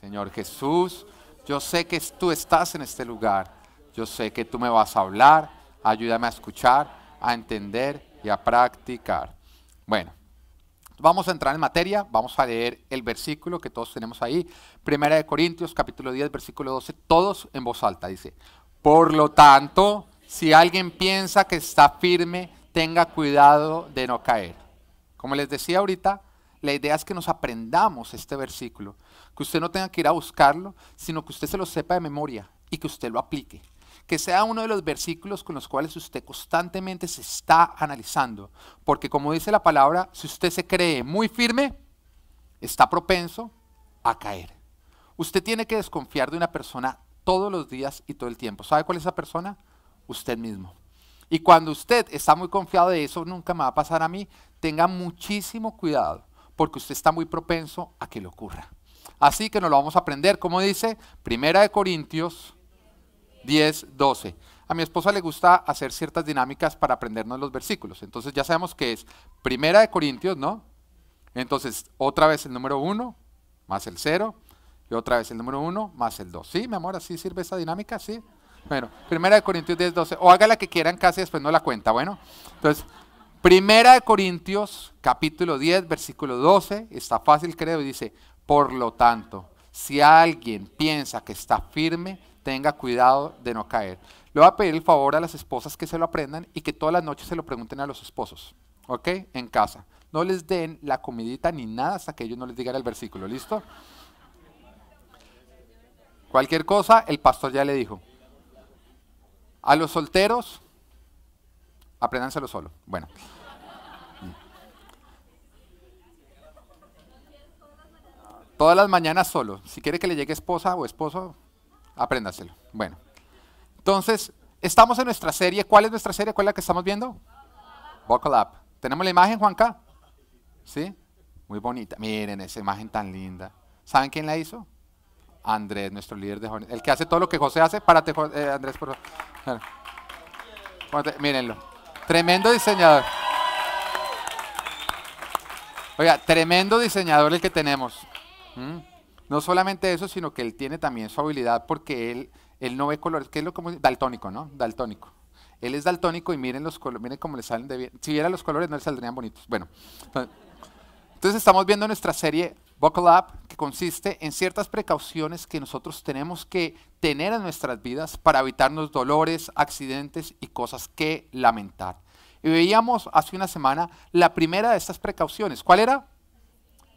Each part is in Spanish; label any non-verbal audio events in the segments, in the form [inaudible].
Señor Jesús, yo sé que tú estás en este lugar. Yo sé que tú me vas a hablar. Ayúdame a escuchar, a entender y a practicar. Bueno, vamos a entrar en materia. Vamos a leer el versículo que todos tenemos ahí. Primera de Corintios, capítulo 10, versículo 12. Todos en voz alta. Dice, por lo tanto, si alguien piensa que está firme, tenga cuidado de no caer. Como les decía ahorita, la idea es que nos aprendamos este versículo que usted no tenga que ir a buscarlo, sino que usted se lo sepa de memoria y que usted lo aplique. Que sea uno de los versículos con los cuales usted constantemente se está analizando. Porque como dice la palabra, si usted se cree muy firme, está propenso a caer. Usted tiene que desconfiar de una persona todos los días y todo el tiempo. ¿Sabe cuál es esa persona? Usted mismo. Y cuando usted está muy confiado de eso, nunca me va a pasar a mí, tenga muchísimo cuidado, porque usted está muy propenso a que le ocurra. Así que nos lo vamos a aprender, como dice Primera de Corintios 10, 12. A mi esposa le gusta hacer ciertas dinámicas para aprendernos los versículos. Entonces ya sabemos que es Primera de Corintios, ¿no? Entonces, otra vez el número 1 más el 0 y otra vez el número 1 más el 2. ¿Sí, mi amor? ¿Así sirve esa dinámica? ¿Sí? Bueno, Primera de Corintios 10, 12. O haga la que quieran casi después no la cuenta, bueno. Entonces, Primera de Corintios, capítulo 10, versículo 12, está fácil creo, y dice, por lo tanto, si alguien piensa que está firme, tenga cuidado de no caer. Le voy a pedir el favor a las esposas que se lo aprendan y que todas las noches se lo pregunten a los esposos, ¿ok? En casa. No les den la comidita ni nada hasta que ellos no les digan el versículo, ¿listo? Cualquier cosa, el pastor ya le dijo. A los solteros, aprendanselo solo. Bueno. Todas las mañanas solo. Si quiere que le llegue esposa o esposo, apréndaselo. Bueno, entonces, estamos en nuestra serie. ¿Cuál es nuestra serie? ¿Cuál es la que estamos viendo? Buckle Up. ¿Tenemos la imagen, Juanca? ¿Sí? Muy bonita. Miren esa imagen tan linda. ¿Saben quién la hizo? Andrés, nuestro líder de jóvenes. El que hace todo lo que José hace. Párate, eh, Andrés, por favor. mírenlo. Tremendo diseñador. Oiga, tremendo diseñador el que tenemos. No solamente eso, sino que él tiene también su habilidad porque él, él no ve colores. ¿Qué es lo que Daltónico, ¿no? Daltónico. Él es daltónico y miren los colores, miren cómo le salen de bien. Si viera los colores no le saldrían bonitos. Bueno. Entonces estamos viendo nuestra serie Buckle Up, que consiste en ciertas precauciones que nosotros tenemos que tener en nuestras vidas para evitarnos dolores, accidentes y cosas que lamentar. Y veíamos hace una semana la primera de estas precauciones. ¿Cuál era?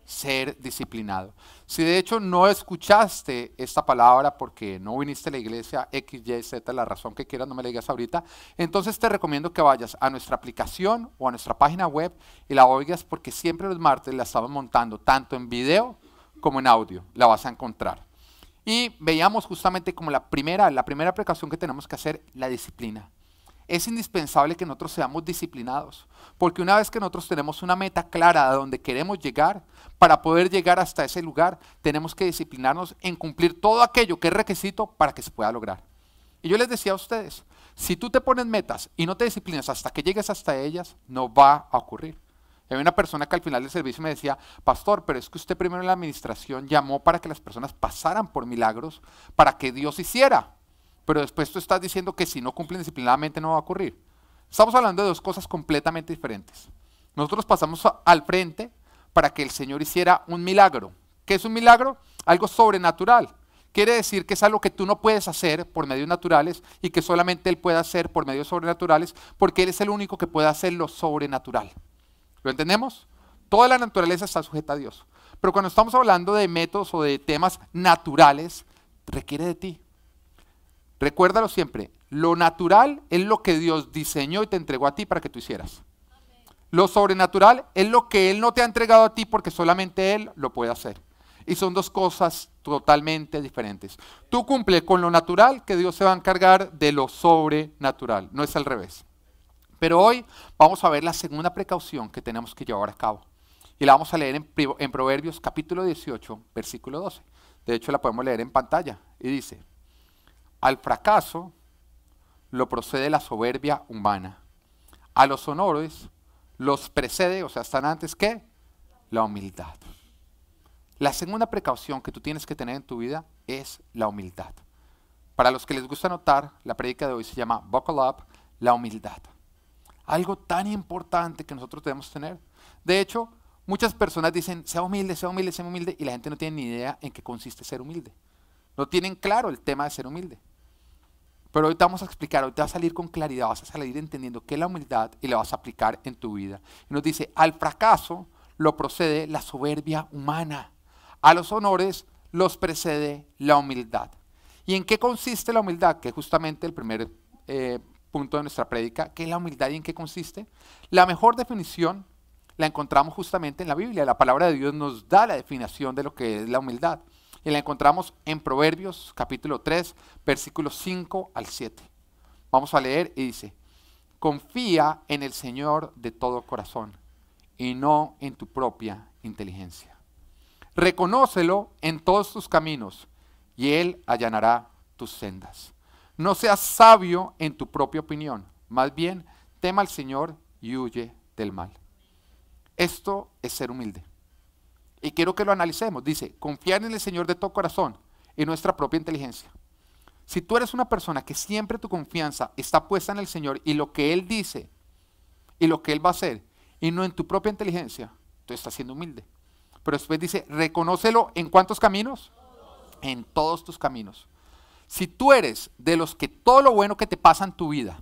ser disciplinado. Si de hecho no escuchaste esta palabra porque no viniste a la iglesia X, Y, Z, la razón que quieras, no me la digas ahorita, entonces te recomiendo que vayas a nuestra aplicación o a nuestra página web y la oigas porque siempre los martes la estamos montando tanto en video como en audio, la vas a encontrar. Y veíamos justamente como la primera, la primera aplicación que tenemos que hacer, la disciplina es indispensable que nosotros seamos disciplinados, porque una vez que nosotros tenemos una meta clara de donde queremos llegar, para poder llegar hasta ese lugar, tenemos que disciplinarnos en cumplir todo aquello que es requisito para que se pueda lograr. Y yo les decía a ustedes, si tú te pones metas y no te disciplinas hasta que llegues hasta ellas, no va a ocurrir. Hay una persona que al final del servicio me decía, pastor, pero es que usted primero en la administración llamó para que las personas pasaran por milagros, para que Dios hiciera pero después tú estás diciendo que si no cumplen disciplinadamente no va a ocurrir. Estamos hablando de dos cosas completamente diferentes. Nosotros pasamos al frente para que el Señor hiciera un milagro. ¿Qué es un milagro? Algo sobrenatural. Quiere decir que es algo que tú no puedes hacer por medios naturales y que solamente Él puede hacer por medios sobrenaturales porque Él es el único que puede hacer lo sobrenatural. ¿Lo entendemos? Toda la naturaleza está sujeta a Dios. Pero cuando estamos hablando de métodos o de temas naturales, requiere de ti, Recuérdalo siempre, lo natural es lo que Dios diseñó y te entregó a ti para que tú hicieras. Lo sobrenatural es lo que Él no te ha entregado a ti porque solamente Él lo puede hacer. Y son dos cosas totalmente diferentes. Tú cumple con lo natural que Dios se va a encargar de lo sobrenatural. No es al revés. Pero hoy vamos a ver la segunda precaución que tenemos que llevar a cabo. Y la vamos a leer en, en Proverbios capítulo 18, versículo 12. De hecho, la podemos leer en pantalla. Y dice, al fracaso lo procede la soberbia humana. A los honores los precede, o sea, están antes que la humildad. La segunda precaución que tú tienes que tener en tu vida es la humildad. Para los que les gusta notar, la predica de hoy se llama Buckle Up, la humildad. Algo tan importante que nosotros debemos tener. De hecho, muchas personas dicen, sea humilde, sea humilde, sea humilde, y la gente no tiene ni idea en qué consiste ser humilde. No tienen claro el tema de ser humilde. Pero hoy te vamos a explicar, hoy te va a salir con claridad, vas a salir entendiendo qué es la humildad y la vas a aplicar en tu vida. Y nos dice, al fracaso lo procede la soberbia humana, a los honores los precede la humildad. ¿Y en qué consiste la humildad? Que es justamente el primer eh, punto de nuestra prédica. ¿Qué es la humildad y en qué consiste? La mejor definición la encontramos justamente en la Biblia. La palabra de Dios nos da la definición de lo que es la humildad y la encontramos en Proverbios capítulo 3, versículos 5 al 7. Vamos a leer y dice, confía en el Señor de todo corazón y no en tu propia inteligencia. Reconócelo en todos tus caminos y Él allanará tus sendas. No seas sabio en tu propia opinión, más bien tema al Señor y huye del mal. Esto es ser humilde. Y quiero que lo analicemos. Dice, confiar en el Señor de todo corazón, en nuestra propia inteligencia. Si tú eres una persona que siempre tu confianza está puesta en el Señor y lo que Él dice y lo que Él va a hacer, y no en tu propia inteligencia, tú estás siendo humilde. Pero después dice, reconócelo en cuántos caminos? En todos tus caminos. Si tú eres de los que todo lo bueno que te pasa en tu vida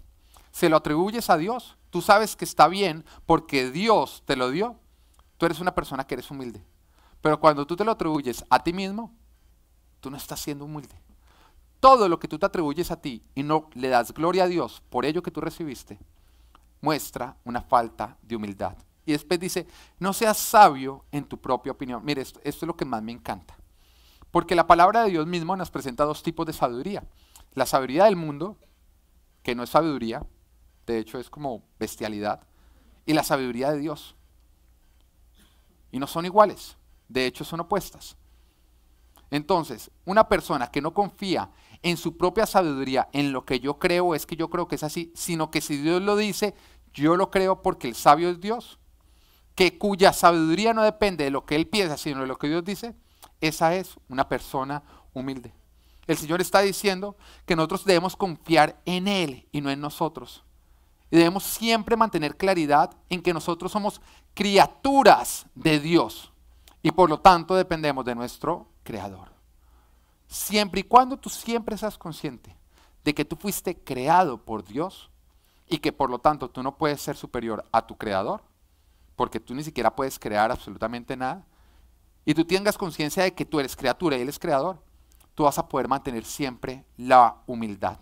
se lo atribuyes a Dios, tú sabes que está bien porque Dios te lo dio, tú eres una persona que eres humilde. Pero cuando tú te lo atribuyes a ti mismo, tú no estás siendo humilde. Todo lo que tú te atribuyes a ti y no le das gloria a Dios por ello que tú recibiste, muestra una falta de humildad. Y después dice, no seas sabio en tu propia opinión. Mire, esto, es lo que más me encanta. Porque la palabra de Dios mismo nos presenta dos tipos de sabiduría. La sabiduría del mundo, que no es sabiduría, de hecho es como bestialidad, y la sabiduría de Dios. Y no son iguales. De hecho, son opuestas. Entonces, una persona que no confía en su propia sabiduría, en lo que yo creo, es que yo creo que es así, sino que si Dios lo dice, yo lo creo porque el sabio es Dios, que cuya sabiduría no depende de lo que él piensa, sino de lo que Dios dice, esa es una persona humilde. El Señor está diciendo que nosotros debemos confiar en Él y no en nosotros. Y debemos siempre mantener claridad en que nosotros somos criaturas de Dios. Y por lo tanto dependemos de nuestro creador. Siempre y cuando tú siempre seas consciente de que tú fuiste creado por Dios y que por lo tanto tú no puedes ser superior a tu creador, porque tú ni siquiera puedes crear absolutamente nada, y tú tengas conciencia de que tú eres criatura y Él es creador, tú vas a poder mantener siempre la humildad.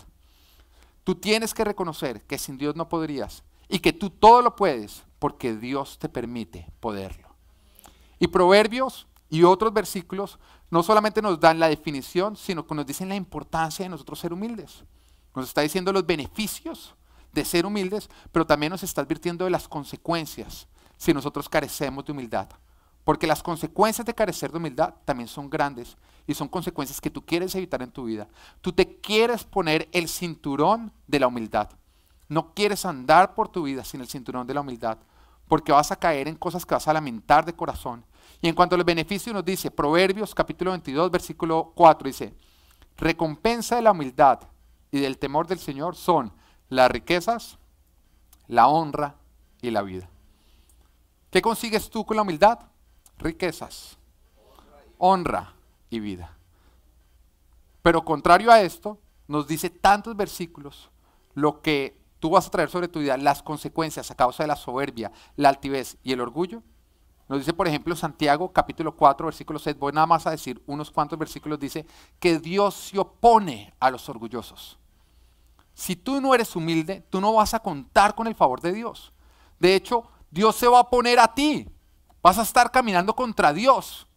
Tú tienes que reconocer que sin Dios no podrías y que tú todo lo puedes porque Dios te permite poderlo. Y Proverbios y otros versículos no solamente nos dan la definición, sino que nos dicen la importancia de nosotros ser humildes. Nos está diciendo los beneficios de ser humildes, pero también nos está advirtiendo de las consecuencias si nosotros carecemos de humildad. Porque las consecuencias de carecer de humildad también son grandes y son consecuencias que tú quieres evitar en tu vida. Tú te quieres poner el cinturón de la humildad. No quieres andar por tu vida sin el cinturón de la humildad, porque vas a caer en cosas que vas a lamentar de corazón y en cuanto a los beneficios nos dice Proverbios capítulo 22, versículo 4, dice, recompensa de la humildad y del temor del Señor son las riquezas, la honra y la vida. ¿Qué consigues tú con la humildad? Riquezas, honra y vida. Pero contrario a esto, nos dice tantos versículos lo que tú vas a traer sobre tu vida, las consecuencias a causa de la soberbia, la altivez y el orgullo, nos dice, por ejemplo, Santiago capítulo 4, versículo 6, voy nada más a decir unos cuantos versículos, dice que Dios se opone a los orgullosos. Si tú no eres humilde, tú no vas a contar con el favor de Dios. De hecho, Dios se va a poner a ti. Vas a estar caminando contra Dios.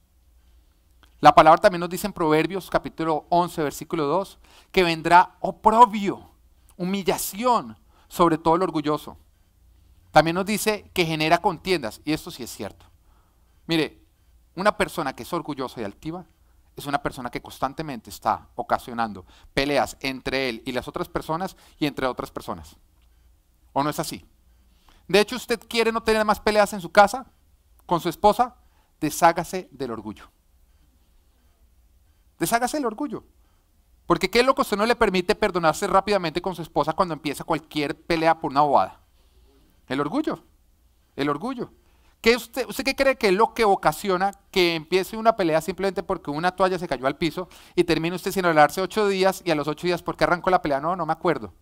La palabra también nos dice en Proverbios capítulo 11, versículo 2, que vendrá oprobio, humillación sobre todo el orgulloso. También nos dice que genera contiendas, y esto sí es cierto. Mire, una persona que es orgullosa y altiva es una persona que constantemente está ocasionando peleas entre él y las otras personas y entre otras personas. ¿O no es así? De hecho, usted quiere no tener más peleas en su casa con su esposa, deshágase del orgullo. Deshágase del orgullo. Porque qué loco, usted no le permite perdonarse rápidamente con su esposa cuando empieza cualquier pelea por una bobada. El orgullo. El orgullo usted, usted, qué cree que es lo que ocasiona que empiece una pelea simplemente porque una toalla se cayó al piso y termine usted sin hablarse ocho días y a los ocho días, ¿por qué arrancó la pelea? No, no me acuerdo.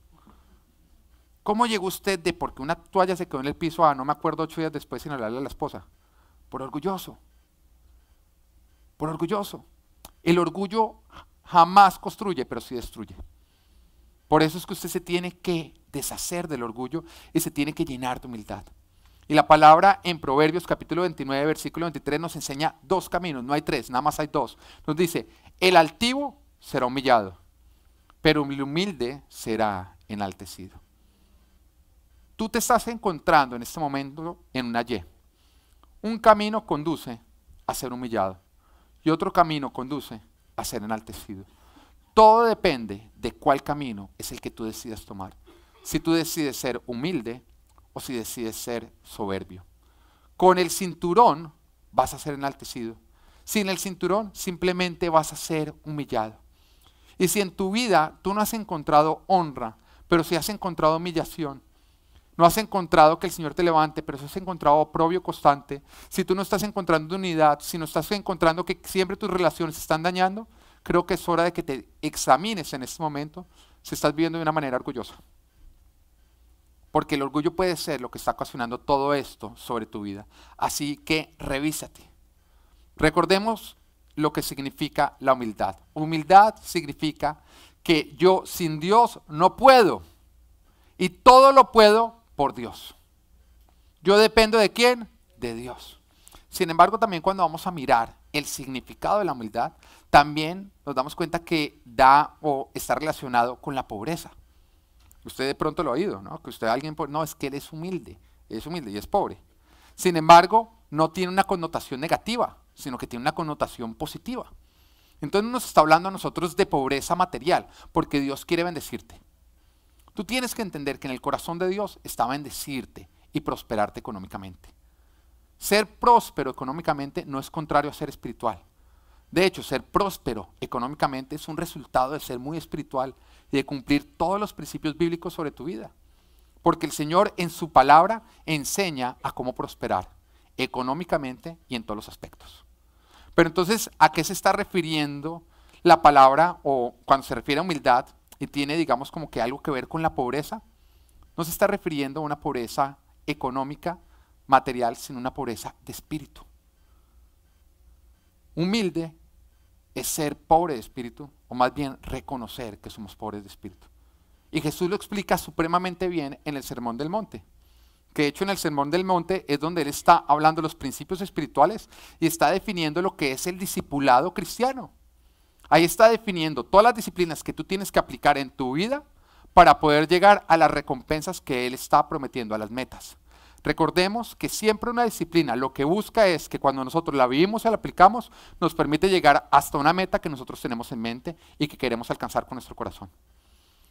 ¿Cómo llegó usted de porque una toalla se quedó en el piso a no me acuerdo ocho días después sin hablarle a la esposa? Por orgulloso. Por orgulloso. El orgullo jamás construye, pero sí destruye. Por eso es que usted se tiene que deshacer del orgullo y se tiene que llenar de humildad. Y la palabra en Proverbios capítulo 29, versículo 23 nos enseña dos caminos, no hay tres, nada más hay dos. Nos dice, el altivo será humillado, pero el humilde será enaltecido. Tú te estás encontrando en este momento en una Y. Un camino conduce a ser humillado y otro camino conduce a ser enaltecido. Todo depende de cuál camino es el que tú decidas tomar. Si tú decides ser humilde, o si decides ser soberbio. Con el cinturón vas a ser enaltecido. Sin el cinturón simplemente vas a ser humillado. Y si en tu vida tú no has encontrado honra, pero si has encontrado humillación, no has encontrado que el Señor te levante, pero si has encontrado oprobio constante, si tú no estás encontrando unidad, si no estás encontrando que siempre tus relaciones están dañando, creo que es hora de que te examines en este momento si estás viviendo de una manera orgullosa porque el orgullo puede ser lo que está ocasionando todo esto sobre tu vida. Así que revísate. Recordemos lo que significa la humildad. Humildad significa que yo sin Dios no puedo y todo lo puedo por Dios. Yo dependo de quién? De Dios. Sin embargo, también cuando vamos a mirar el significado de la humildad, también nos damos cuenta que da o está relacionado con la pobreza. Usted de pronto lo ha oído, ¿no? Que usted alguien, no, es que él es humilde, es humilde y es pobre. Sin embargo, no tiene una connotación negativa, sino que tiene una connotación positiva. Entonces nos está hablando a nosotros de pobreza material, porque Dios quiere bendecirte. Tú tienes que entender que en el corazón de Dios está bendecirte y prosperarte económicamente. Ser próspero económicamente no es contrario a ser espiritual. De hecho, ser próspero económicamente es un resultado de ser muy espiritual y de cumplir todos los principios bíblicos sobre tu vida. Porque el Señor en su palabra enseña a cómo prosperar económicamente y en todos los aspectos. Pero entonces, ¿a qué se está refiriendo la palabra o cuando se refiere a humildad y tiene, digamos, como que algo que ver con la pobreza? No se está refiriendo a una pobreza económica, material, sino una pobreza de espíritu. Humilde es ser pobre de espíritu, o más bien reconocer que somos pobres de espíritu. Y Jesús lo explica supremamente bien en el Sermón del Monte. Que de hecho en el Sermón del Monte es donde él está hablando los principios espirituales y está definiendo lo que es el discipulado cristiano. Ahí está definiendo todas las disciplinas que tú tienes que aplicar en tu vida para poder llegar a las recompensas que él está prometiendo, a las metas. Recordemos que siempre una disciplina lo que busca es que cuando nosotros la vivimos y la aplicamos, nos permite llegar hasta una meta que nosotros tenemos en mente y que queremos alcanzar con nuestro corazón.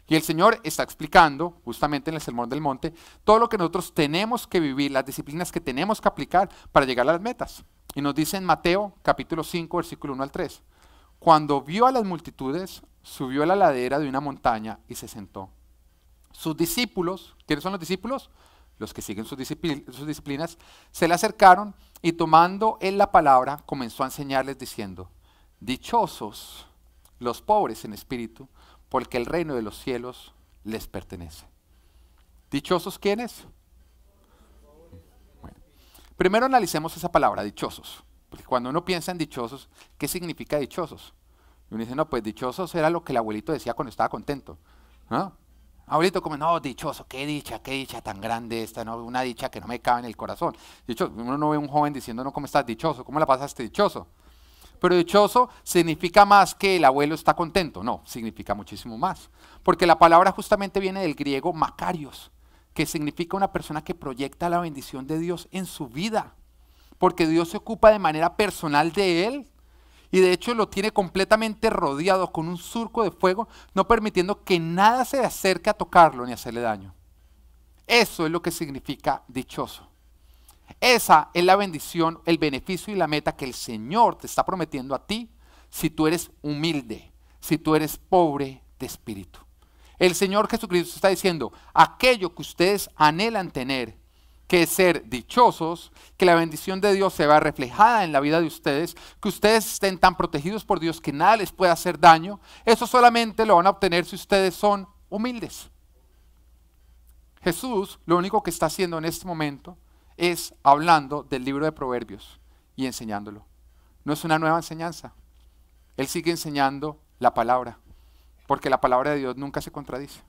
Y el Señor está explicando, justamente en el Sermón del Monte, todo lo que nosotros tenemos que vivir, las disciplinas que tenemos que aplicar para llegar a las metas. Y nos dice en Mateo capítulo 5, versículo 1 al 3, cuando vio a las multitudes, subió a la ladera de una montaña y se sentó. Sus discípulos, ¿quiénes son los discípulos? los que siguen sus, disciplinas, se le acercaron y tomando él la palabra comenzó a enseñarles diciendo, dichosos los pobres en espíritu, porque el reino de los cielos les pertenece. ¿Dichosos quiénes? primero analicemos esa palabra, dichosos. Porque cuando uno piensa en dichosos, ¿qué significa dichosos? Y uno dice, no, pues dichosos era lo que el abuelito decía cuando estaba contento. ¿no? Ahorita como, no, dichoso, qué dicha, qué dicha tan grande esta, ¿no? una dicha que no me cabe en el corazón. hecho, uno no ve un joven diciendo, no, ¿cómo estás dichoso? ¿Cómo la pasaste dichoso? Pero dichoso significa más que el abuelo está contento, no, significa muchísimo más. Porque la palabra justamente viene del griego macarios, que significa una persona que proyecta la bendición de Dios en su vida. Porque Dios se ocupa de manera personal de él y de hecho lo tiene completamente rodeado con un surco de fuego, no permitiendo que nada se acerque a tocarlo ni hacerle daño. Eso es lo que significa dichoso. Esa es la bendición, el beneficio y la meta que el Señor te está prometiendo a ti si tú eres humilde, si tú eres pobre de espíritu. El Señor Jesucristo está diciendo, aquello que ustedes anhelan tener, que ser dichosos, que la bendición de Dios se vea reflejada en la vida de ustedes, que ustedes estén tan protegidos por Dios que nada les pueda hacer daño, eso solamente lo van a obtener si ustedes son humildes. Jesús lo único que está haciendo en este momento es hablando del libro de Proverbios y enseñándolo. No es una nueva enseñanza. Él sigue enseñando la palabra, porque la palabra de Dios nunca se contradice.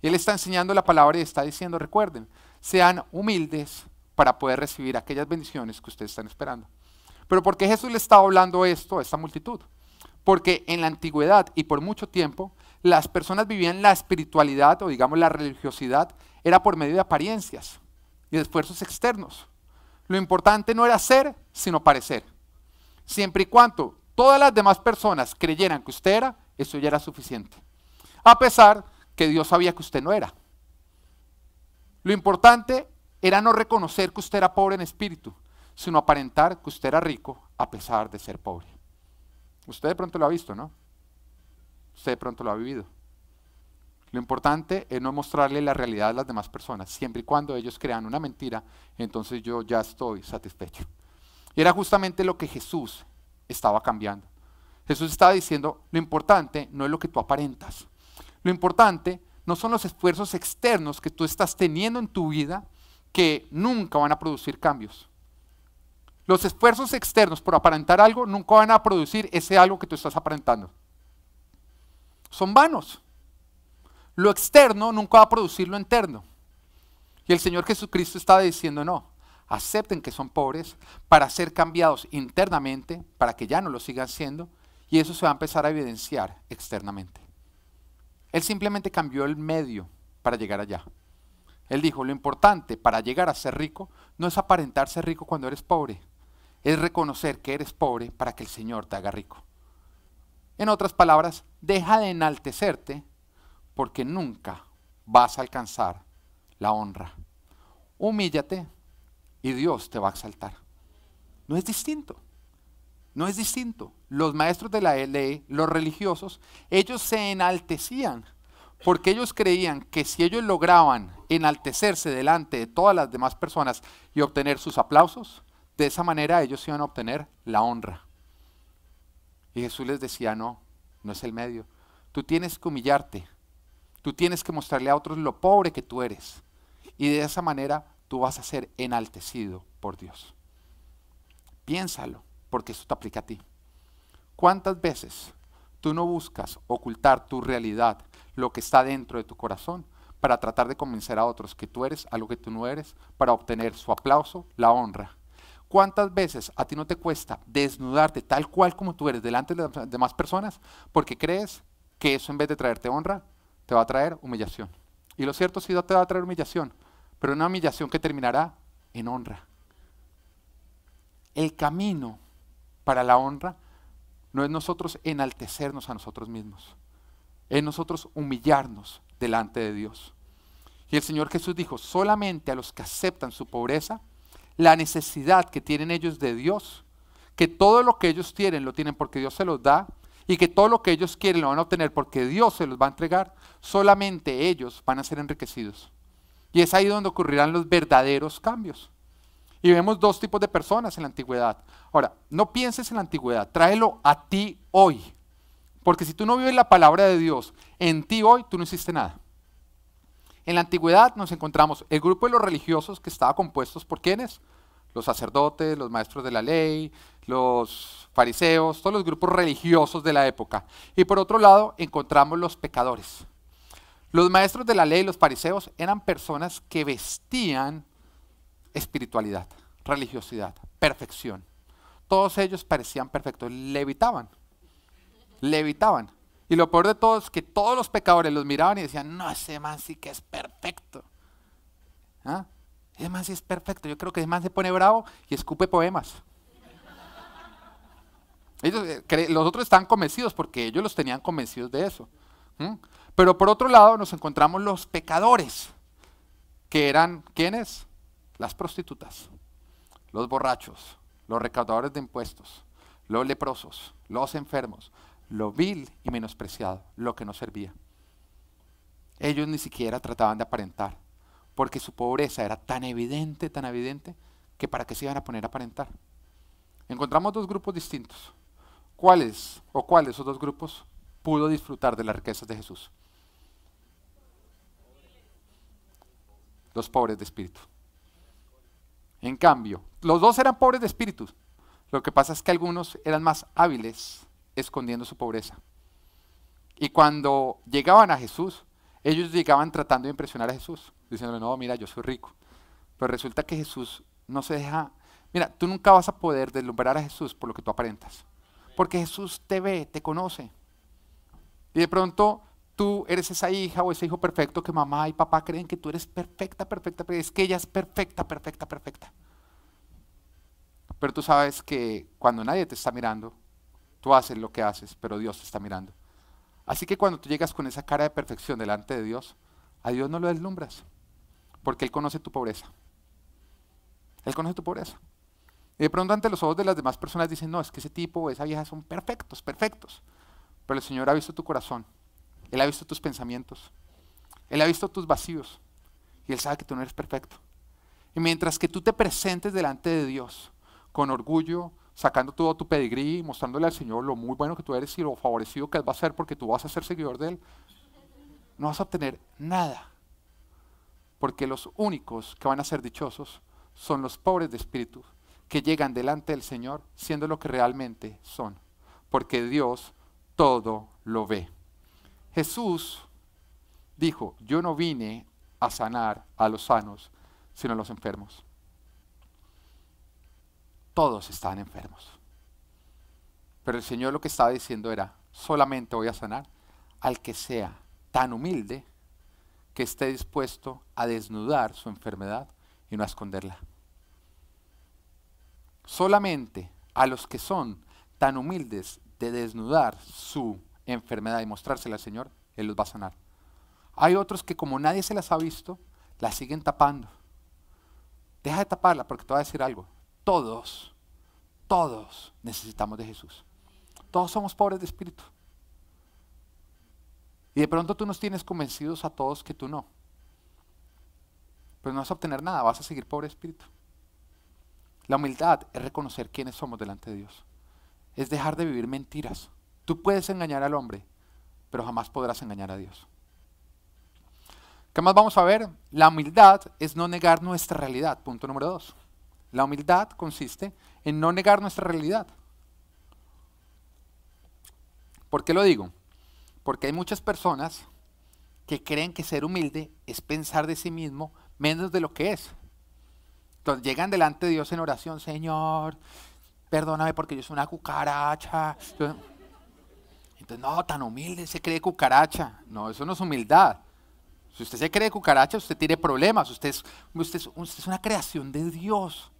él está enseñando la palabra y está diciendo, recuerden, sean humildes para poder recibir aquellas bendiciones que ustedes están esperando. Pero ¿por qué Jesús le estaba hablando esto a esta multitud? Porque en la antigüedad y por mucho tiempo las personas vivían la espiritualidad o digamos la religiosidad era por medio de apariencias y esfuerzos externos. Lo importante no era ser, sino parecer. Siempre y cuando todas las demás personas creyeran que usted era, eso ya era suficiente. A pesar que Dios sabía que usted no era. Lo importante era no reconocer que usted era pobre en espíritu, sino aparentar que usted era rico a pesar de ser pobre. Usted de pronto lo ha visto, ¿no? Usted de pronto lo ha vivido. Lo importante es no mostrarle la realidad a las demás personas. Siempre y cuando ellos crean una mentira, entonces yo ya estoy satisfecho. Y era justamente lo que Jesús estaba cambiando. Jesús estaba diciendo, lo importante no es lo que tú aparentas. Lo importante no son los esfuerzos externos que tú estás teniendo en tu vida que nunca van a producir cambios. Los esfuerzos externos por aparentar algo nunca van a producir ese algo que tú estás aparentando. Son vanos. Lo externo nunca va a producir lo interno. Y el Señor Jesucristo está diciendo, no, acepten que son pobres para ser cambiados internamente, para que ya no lo sigan siendo, y eso se va a empezar a evidenciar externamente. Él simplemente cambió el medio para llegar allá. Él dijo, lo importante para llegar a ser rico no es aparentar ser rico cuando eres pobre, es reconocer que eres pobre para que el Señor te haga rico. En otras palabras, deja de enaltecerte porque nunca vas a alcanzar la honra. Humíllate y Dios te va a exaltar. No es distinto. No es distinto. Los maestros de la ley, los religiosos, ellos se enaltecían porque ellos creían que si ellos lograban enaltecerse delante de todas las demás personas y obtener sus aplausos, de esa manera ellos iban a obtener la honra. Y Jesús les decía, no, no es el medio. Tú tienes que humillarte. Tú tienes que mostrarle a otros lo pobre que tú eres. Y de esa manera tú vas a ser enaltecido por Dios. Piénsalo porque eso te aplica a ti. ¿Cuántas veces tú no buscas ocultar tu realidad, lo que está dentro de tu corazón, para tratar de convencer a otros que tú eres algo que tú no eres, para obtener su aplauso, la honra? ¿Cuántas veces a ti no te cuesta desnudarte tal cual como tú eres delante de las demás personas porque crees que eso en vez de traerte honra, te va a traer humillación? Y lo cierto sí te va a traer humillación, pero una humillación que terminará en honra. El camino para la honra no es nosotros enaltecernos a nosotros mismos, es nosotros humillarnos delante de Dios. Y el Señor Jesús dijo, solamente a los que aceptan su pobreza, la necesidad que tienen ellos de Dios, que todo lo que ellos tienen lo tienen porque Dios se los da y que todo lo que ellos quieren lo van a obtener porque Dios se los va a entregar, solamente ellos van a ser enriquecidos. Y es ahí donde ocurrirán los verdaderos cambios. Y vemos dos tipos de personas en la antigüedad. Ahora, no pienses en la antigüedad, tráelo a ti hoy. Porque si tú no vives la palabra de Dios en ti hoy, tú no hiciste nada. En la antigüedad nos encontramos el grupo de los religiosos que estaba compuesto por quienes? Los sacerdotes, los maestros de la ley, los fariseos, todos los grupos religiosos de la época. Y por otro lado encontramos los pecadores. Los maestros de la ley, los fariseos, eran personas que vestían espiritualidad, religiosidad, perfección. Todos ellos parecían perfectos, levitaban, levitaban. Y lo peor de todo es que todos los pecadores los miraban y decían, no, ese man sí que es perfecto. ¿Ah? Ese man sí es perfecto. Yo creo que ese man se pone bravo y escupe poemas. Ellos, eh, los otros están convencidos porque ellos los tenían convencidos de eso. Pero por otro lado nos encontramos los pecadores, que eran, ¿quiénes? las prostitutas, los borrachos, los recaudadores de impuestos, los leprosos, los enfermos, lo vil y menospreciado, lo que no servía. Ellos ni siquiera trataban de aparentar, porque su pobreza era tan evidente, tan evidente, que para qué se iban a poner a aparentar. Encontramos dos grupos distintos. ¿Cuáles o cuáles esos dos grupos pudo disfrutar de las riquezas de Jesús? Los pobres de espíritu. En cambio, los dos eran pobres de espíritu. Lo que pasa es que algunos eran más hábiles escondiendo su pobreza. Y cuando llegaban a Jesús, ellos llegaban tratando de impresionar a Jesús, diciéndole, no, mira, yo soy rico. Pero resulta que Jesús no se deja... Mira, tú nunca vas a poder deslumbrar a Jesús por lo que tú aparentas. Porque Jesús te ve, te conoce. Y de pronto tú eres esa hija o ese hijo perfecto que mamá y papá creen que tú eres perfecta, perfecta, pero es que ella es perfecta, perfecta, perfecta. Pero tú sabes que cuando nadie te está mirando, tú haces lo que haces, pero Dios te está mirando. Así que cuando tú llegas con esa cara de perfección delante de Dios, a Dios no lo deslumbras, porque Él conoce tu pobreza. Él conoce tu pobreza. Y de pronto ante los ojos de las demás personas dicen, no, es que ese tipo o esa vieja son perfectos, perfectos. Pero el Señor ha visto tu corazón él ha visto tus pensamientos. Él ha visto tus vacíos. Y Él sabe que tú no eres perfecto. Y mientras que tú te presentes delante de Dios con orgullo, sacando todo tu pedigrí, mostrándole al Señor lo muy bueno que tú eres y lo favorecido que Él va a ser porque tú vas a ser seguidor de Él, no vas a obtener nada. Porque los únicos que van a ser dichosos son los pobres de espíritu, que llegan delante del Señor siendo lo que realmente son. Porque Dios todo lo ve. Jesús dijo, yo no vine a sanar a los sanos, sino a los enfermos. Todos estaban enfermos. Pero el Señor lo que estaba diciendo era, solamente voy a sanar al que sea tan humilde que esté dispuesto a desnudar su enfermedad y no a esconderla. Solamente a los que son tan humildes de desnudar su enfermedad y mostrársela al Señor, Él los va a sanar. Hay otros que como nadie se las ha visto, las siguen tapando. Deja de taparla porque te voy a decir algo. Todos, todos necesitamos de Jesús. Todos somos pobres de espíritu. Y de pronto tú nos tienes convencidos a todos que tú no. Pero no vas a obtener nada, vas a seguir pobre de espíritu. La humildad es reconocer quiénes somos delante de Dios. Es dejar de vivir mentiras. Tú puedes engañar al hombre, pero jamás podrás engañar a Dios. ¿Qué más vamos a ver? La humildad es no negar nuestra realidad. Punto número dos. La humildad consiste en no negar nuestra realidad. ¿Por qué lo digo? Porque hay muchas personas que creen que ser humilde es pensar de sí mismo menos de lo que es. Entonces llegan delante de Dios en oración, Señor, perdóname porque yo soy una cucaracha no, tan humilde, se cree cucaracha. No, eso no es humildad. Si usted se cree cucaracha, usted tiene problemas. Usted es, una creación de Dios.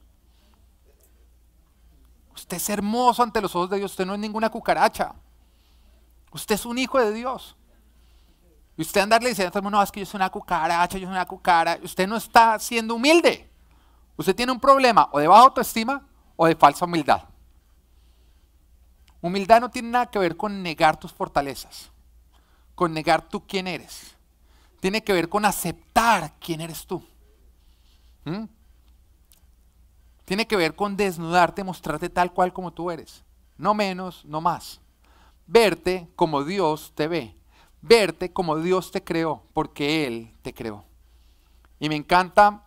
Usted es hermoso ante los ojos de Dios. Usted no es ninguna cucaracha. Usted es un hijo de Dios. Y usted andarle diciendo, no, es que yo soy una cucaracha, yo soy una cucaracha. Usted no está siendo humilde. Usted tiene un problema o de baja autoestima o de falsa humildad. Humildad no tiene nada que ver con negar tus fortalezas, con negar tú quién eres. Tiene que ver con aceptar quién eres tú. ¿Mm? Tiene que ver con desnudarte, mostrarte tal cual como tú eres. No menos, no más. Verte como Dios te ve. Verte como Dios te creó, porque Él te creó. Y me encanta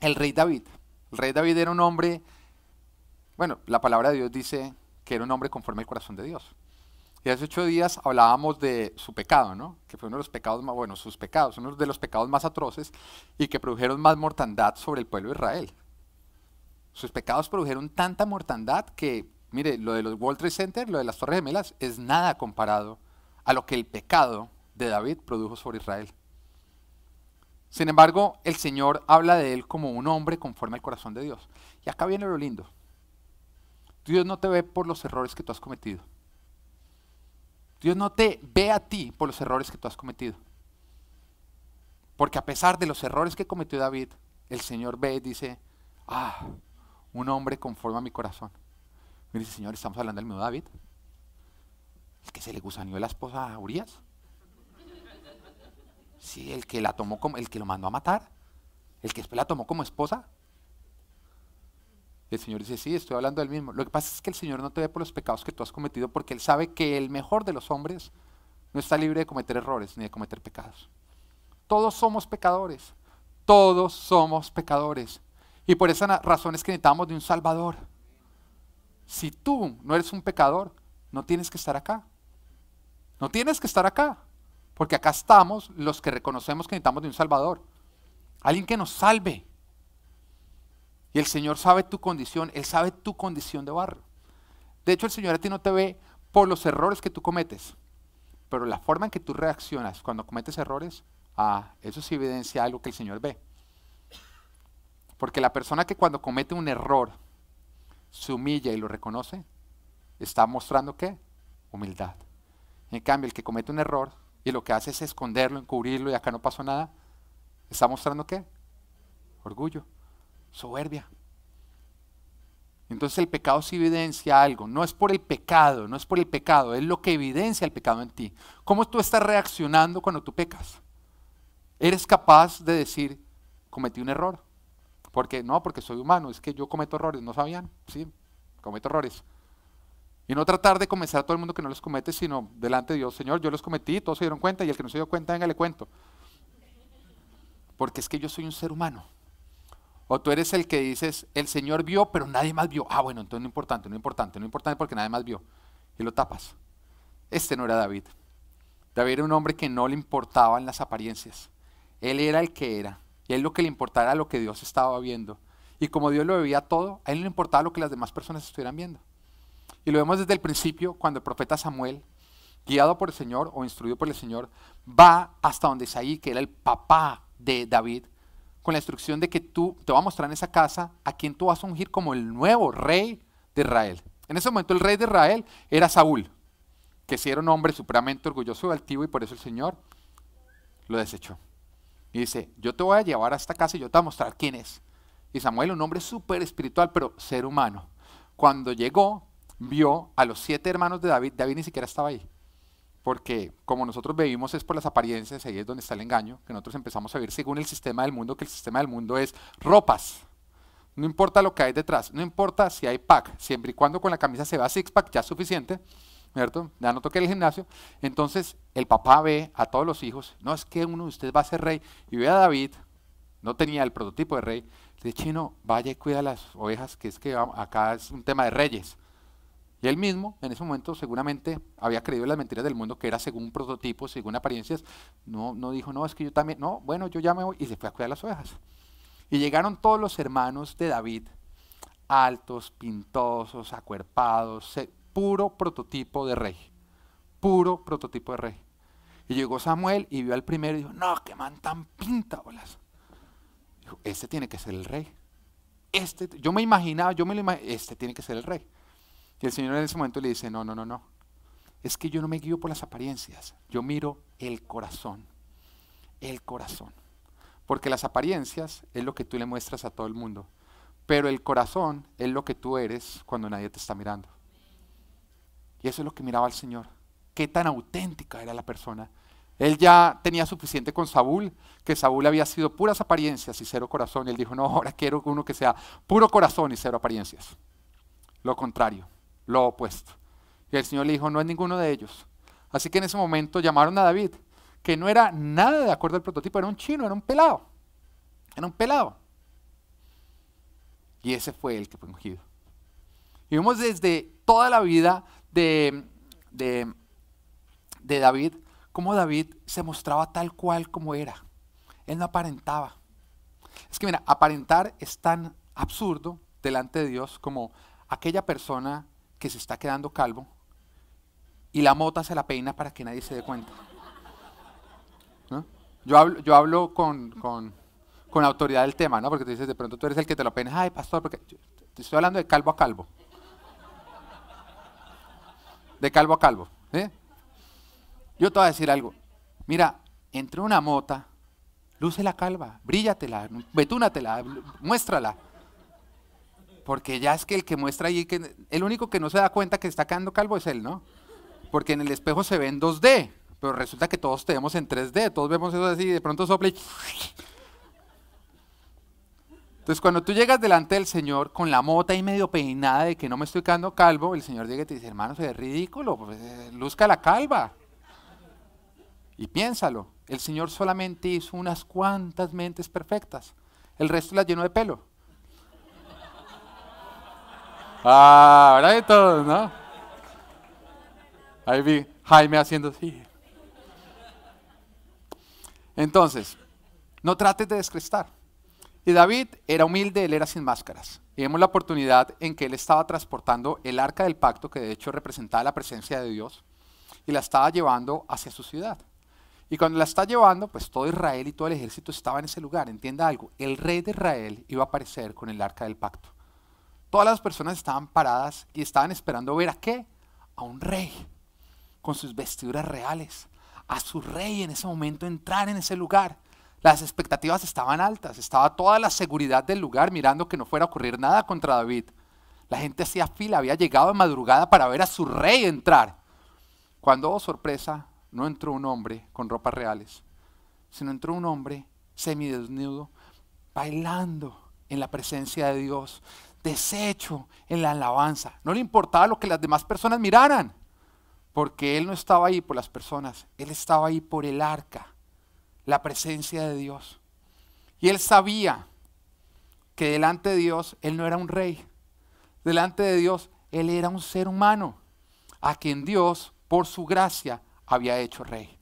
el rey David. El rey David era un hombre, bueno, la palabra de Dios dice que era un hombre conforme al corazón de Dios. Y hace ocho días hablábamos de su pecado, ¿no? Que fue uno de los pecados más, bueno, sus pecados, uno de los pecados más atroces y que produjeron más mortandad sobre el pueblo de Israel. Sus pecados produjeron tanta mortandad que, mire, lo de los World Trade Center, lo de las Torres Gemelas, es nada comparado a lo que el pecado de David produjo sobre Israel. Sin embargo, el Señor habla de él como un hombre conforme al corazón de Dios. Y acá viene lo lindo. Dios no te ve por los errores que tú has cometido. Dios no te ve a ti por los errores que tú has cometido. Porque a pesar de los errores que cometió David, el Señor ve y dice, ah, un hombre conforme a mi corazón. Mire, Señor, estamos hablando del mismo David. El que se le gusaneó la esposa a Urias. Sí, el que la tomó como, el que lo mandó a matar. El que después la tomó como esposa el Señor dice, sí, estoy hablando del mismo. Lo que pasa es que el Señor no te ve por los pecados que tú has cometido porque Él sabe que el mejor de los hombres no está libre de cometer errores ni de cometer pecados. Todos somos pecadores. Todos somos pecadores. Y por esa razón es que necesitamos de un Salvador. Si tú no eres un pecador, no tienes que estar acá. No tienes que estar acá. Porque acá estamos los que reconocemos que necesitamos de un Salvador. Alguien que nos salve. Y el Señor sabe tu condición, Él sabe tu condición de barro. De hecho, el Señor a ti no te ve por los errores que tú cometes, pero la forma en que tú reaccionas cuando cometes errores, ah, eso es evidencia algo que el Señor ve. Porque la persona que cuando comete un error se humilla y lo reconoce, está mostrando qué? Humildad. En cambio, el que comete un error y lo que hace es esconderlo, encubrirlo y acá no pasó nada, está mostrando qué? Orgullo. Soberbia. Entonces el pecado sí evidencia algo. No es por el pecado, no es por el pecado, es lo que evidencia el pecado en ti. ¿Cómo tú estás reaccionando cuando tú pecas? ¿Eres capaz de decir, cometí un error? Porque no, porque soy humano, es que yo cometo errores, ¿no sabían? Sí, cometo errores. Y no tratar de convencer a todo el mundo que no los comete, sino delante de Dios, Señor, yo los cometí, todos se dieron cuenta y el que no se dio cuenta, venga, le cuento. Porque es que yo soy un ser humano. O tú eres el que dices, el Señor vio, pero nadie más vio. Ah, bueno, entonces no importante, no importante, no importante porque nadie más vio. Y lo tapas. Este no era David. David era un hombre que no le importaban las apariencias. Él era el que era. Y a él lo que le importaba era lo que Dios estaba viendo. Y como Dios lo veía todo, a él no le importaba lo que las demás personas estuvieran viendo. Y lo vemos desde el principio, cuando el profeta Samuel, guiado por el Señor o instruido por el Señor, va hasta donde Isaí, que era el papá de David, con la instrucción de que tú te vas a mostrar en esa casa a quien tú vas a ungir como el nuevo rey de Israel. En ese momento el rey de Israel era Saúl, que si era un hombre supremamente orgulloso y altivo y por eso el Señor lo desechó. Y dice, yo te voy a llevar a esta casa y yo te voy a mostrar quién es. Y Samuel, un hombre súper espiritual, pero ser humano. Cuando llegó, vio a los siete hermanos de David, David ni siquiera estaba ahí porque como nosotros vivimos es por las apariencias, ahí es donde está el engaño, que nosotros empezamos a vivir según el sistema del mundo, que el sistema del mundo es ropas. No importa lo que hay detrás, no importa si hay pack, siempre y cuando con la camisa se va six-pack ya es suficiente, ¿cierto? Ya no toqué el gimnasio. Entonces el papá ve a todos los hijos, no es que uno de ustedes va a ser rey, y ve a David, no tenía el prototipo de rey, dice, chino, vaya y cuida las ovejas, que es que acá es un tema de reyes. Y él mismo, en ese momento, seguramente había creído en las mentiras del mundo, que era según prototipos, según apariencias. No, no dijo, no, es que yo también, no, bueno, yo ya me voy. Y se fue a cuidar las ovejas. Y llegaron todos los hermanos de David, altos, pintosos, acuerpados, puro prototipo de rey. Puro prototipo de rey. Y llegó Samuel y vio al primero y dijo, no, qué man tan pintabolas. Dijo, este tiene que ser el rey. Este, yo me imaginaba, yo me lo imaginaba, este tiene que ser el rey. Y el Señor en ese momento le dice, no, no, no, no. Es que yo no me guío por las apariencias, yo miro el corazón, el corazón. Porque las apariencias es lo que tú le muestras a todo el mundo, pero el corazón es lo que tú eres cuando nadie te está mirando. Y eso es lo que miraba el Señor. Qué tan auténtica era la persona. Él ya tenía suficiente con Saúl, que Saúl había sido puras apariencias y cero corazón. Y él dijo, no, ahora quiero uno que sea puro corazón y cero apariencias. Lo contrario lo opuesto. Y el Señor le dijo, no es ninguno de ellos. Así que en ese momento llamaron a David, que no era nada de acuerdo al prototipo, era un chino, era un pelado. Era un pelado. Y ese fue el que fue ungido. Y vemos desde toda la vida de, de, de David, cómo David se mostraba tal cual como era. Él no aparentaba. Es que mira, aparentar es tan absurdo delante de Dios como aquella persona que se está quedando calvo y la mota se la peina para que nadie se dé cuenta. Yo hablo, con, con, autoridad del tema, ¿no? Porque te dices, de pronto tú eres el que te lo peinas, ay, pastor, porque te estoy hablando de calvo a calvo. De calvo a calvo. Yo te voy a decir algo. Mira, entre una mota, luce la calva, bríllatela, vetúnatela, muéstrala. Porque ya es que el que muestra allí, que el único que no se da cuenta que está quedando calvo es él, ¿no? Porque en el espejo se ve en 2D, pero resulta que todos tenemos en 3D, todos vemos eso así, y de pronto sopla Entonces cuando tú llegas delante del Señor con la mota y medio peinada de que no me estoy quedando calvo, el Señor llega y te dice, hermano, se ve ridículo, pues, eh, luzca la calva. Y piénsalo, el Señor solamente hizo unas cuantas mentes perfectas, el resto las llenó de pelo. Ah, ¿verdad? todos, ¿no? Ahí vi Jaime haciendo así. Entonces, no trates de descrestar. Y David era humilde, él era sin máscaras. Y vemos la oportunidad en que él estaba transportando el arca del pacto, que de hecho representaba la presencia de Dios, y la estaba llevando hacia su ciudad. Y cuando la está llevando, pues todo Israel y todo el ejército estaba en ese lugar. Entienda algo, el rey de Israel iba a aparecer con el arca del pacto. Todas las personas estaban paradas y estaban esperando ver a qué? A un rey, con sus vestiduras reales, a su rey en ese momento entrar en ese lugar. Las expectativas estaban altas, estaba toda la seguridad del lugar mirando que no fuera a ocurrir nada contra David. La gente hacía fila, había llegado de madrugada para ver a su rey entrar. Cuando, oh, sorpresa, no entró un hombre con ropas reales, sino entró un hombre semidesnudo, bailando en la presencia de Dios, deshecho en la alabanza. No le importaba lo que las demás personas miraran, porque él no estaba ahí por las personas, él estaba ahí por el arca, la presencia de Dios. Y él sabía que delante de Dios él no era un rey, delante de Dios él era un ser humano, a quien Dios, por su gracia, había hecho rey.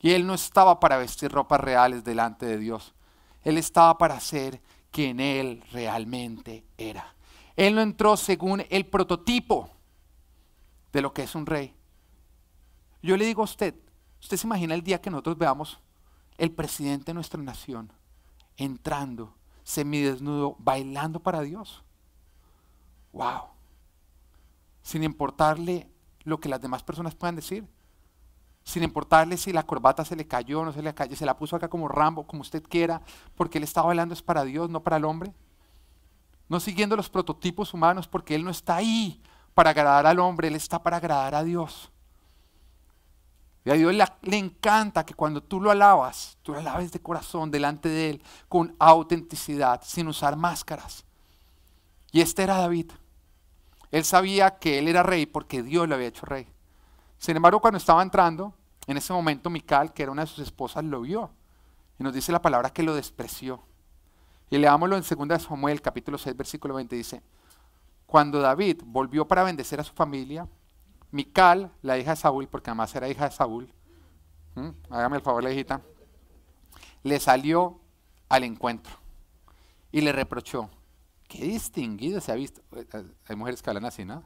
Y él no estaba para vestir ropas reales delante de Dios, él estaba para ser quien él realmente era. Él no entró según el prototipo de lo que es un rey. Yo le digo a usted, usted se imagina el día que nosotros veamos el presidente de nuestra nación entrando semidesnudo, bailando para Dios. ¡Wow! Sin importarle lo que las demás personas puedan decir sin importarle si la corbata se le cayó o no se le cayó, se la puso acá como Rambo, como usted quiera, porque él estaba hablando es para Dios, no para el hombre. No siguiendo los prototipos humanos, porque él no está ahí para agradar al hombre, él está para agradar a Dios. Y a Dios le, le encanta que cuando tú lo alabas, tú lo alabes de corazón delante de él, con autenticidad, sin usar máscaras. Y este era David. Él sabía que él era rey porque Dios lo había hecho rey. Sin embargo, cuando estaba entrando, en ese momento Mical, que era una de sus esposas, lo vio. Y nos dice la palabra que lo despreció. Y leámoslo en 2 Samuel, capítulo 6, versículo 20, dice, cuando David volvió para bendecer a su familia, Mical, la hija de Saúl, porque además era hija de Saúl, hágame el favor la hijita, le salió al encuentro y le reprochó, qué distinguido se ha visto, eh, eh, hay mujeres que hablan así, ¿no?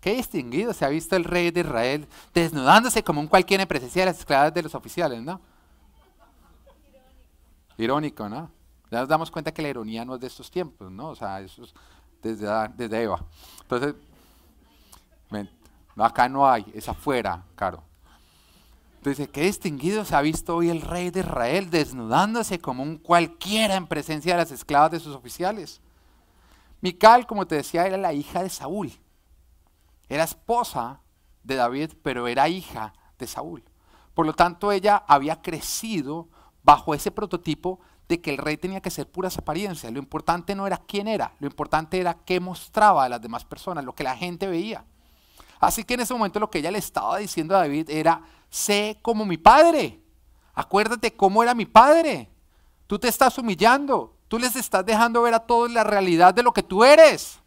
qué distinguido se ha visto el rey de Israel desnudándose como un cualquiera en presencia de las esclavas de los oficiales, ¿no? Irónico, ¿no? Ya nos damos cuenta que la ironía no es de estos tiempos, ¿no? O sea, eso es desde, Eva. Entonces, acá no hay, es afuera, claro. Entonces, qué distinguido se ha visto hoy el rey de Israel desnudándose como un cualquiera en presencia de las esclavas de sus oficiales. Mical, como te decía, era la hija de Saúl. Era esposa de David, pero era hija de Saúl. Por lo tanto, ella había crecido bajo ese prototipo de que el rey tenía que ser puras apariencias. Lo importante no era quién era, lo importante era qué mostraba a las demás personas, lo que la gente veía. Así que en ese momento lo que ella le estaba diciendo a David era, sé como mi padre, acuérdate cómo era mi padre, tú te estás humillando, Tú les estás dejando ver a todos la realidad de lo que tú eres.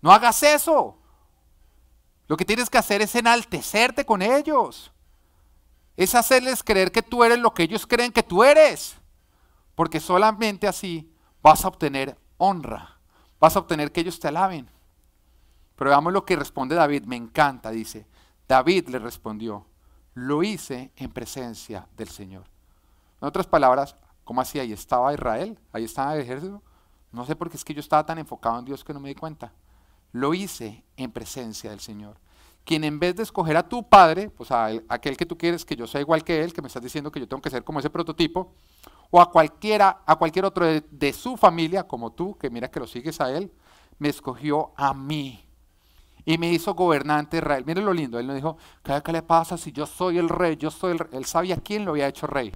No hagas eso. Lo que tienes que hacer es enaltecerte con ellos. Es hacerles creer que tú eres lo que ellos creen que tú eres. Porque solamente así vas a obtener honra. Vas a obtener que ellos te alaben. Pero veamos lo que responde David. Me encanta, dice. David le respondió, lo hice en presencia del Señor. En otras palabras, ¿Cómo así? Ahí estaba Israel, ahí estaba el ejército. No sé por qué es que yo estaba tan enfocado en Dios que no me di cuenta. Lo hice en presencia del Señor. Quien en vez de escoger a tu padre, pues a aquel que tú quieres que yo sea igual que él, que me estás diciendo que yo tengo que ser como ese prototipo, o a cualquiera, a cualquier otro de, su familia, como tú, que mira que lo sigues a él, me escogió a mí y me hizo gobernante de Israel. Miren lo lindo, él me dijo, ¿qué le pasa si yo soy el rey? Yo soy el rey. Él sabía quién lo había hecho rey.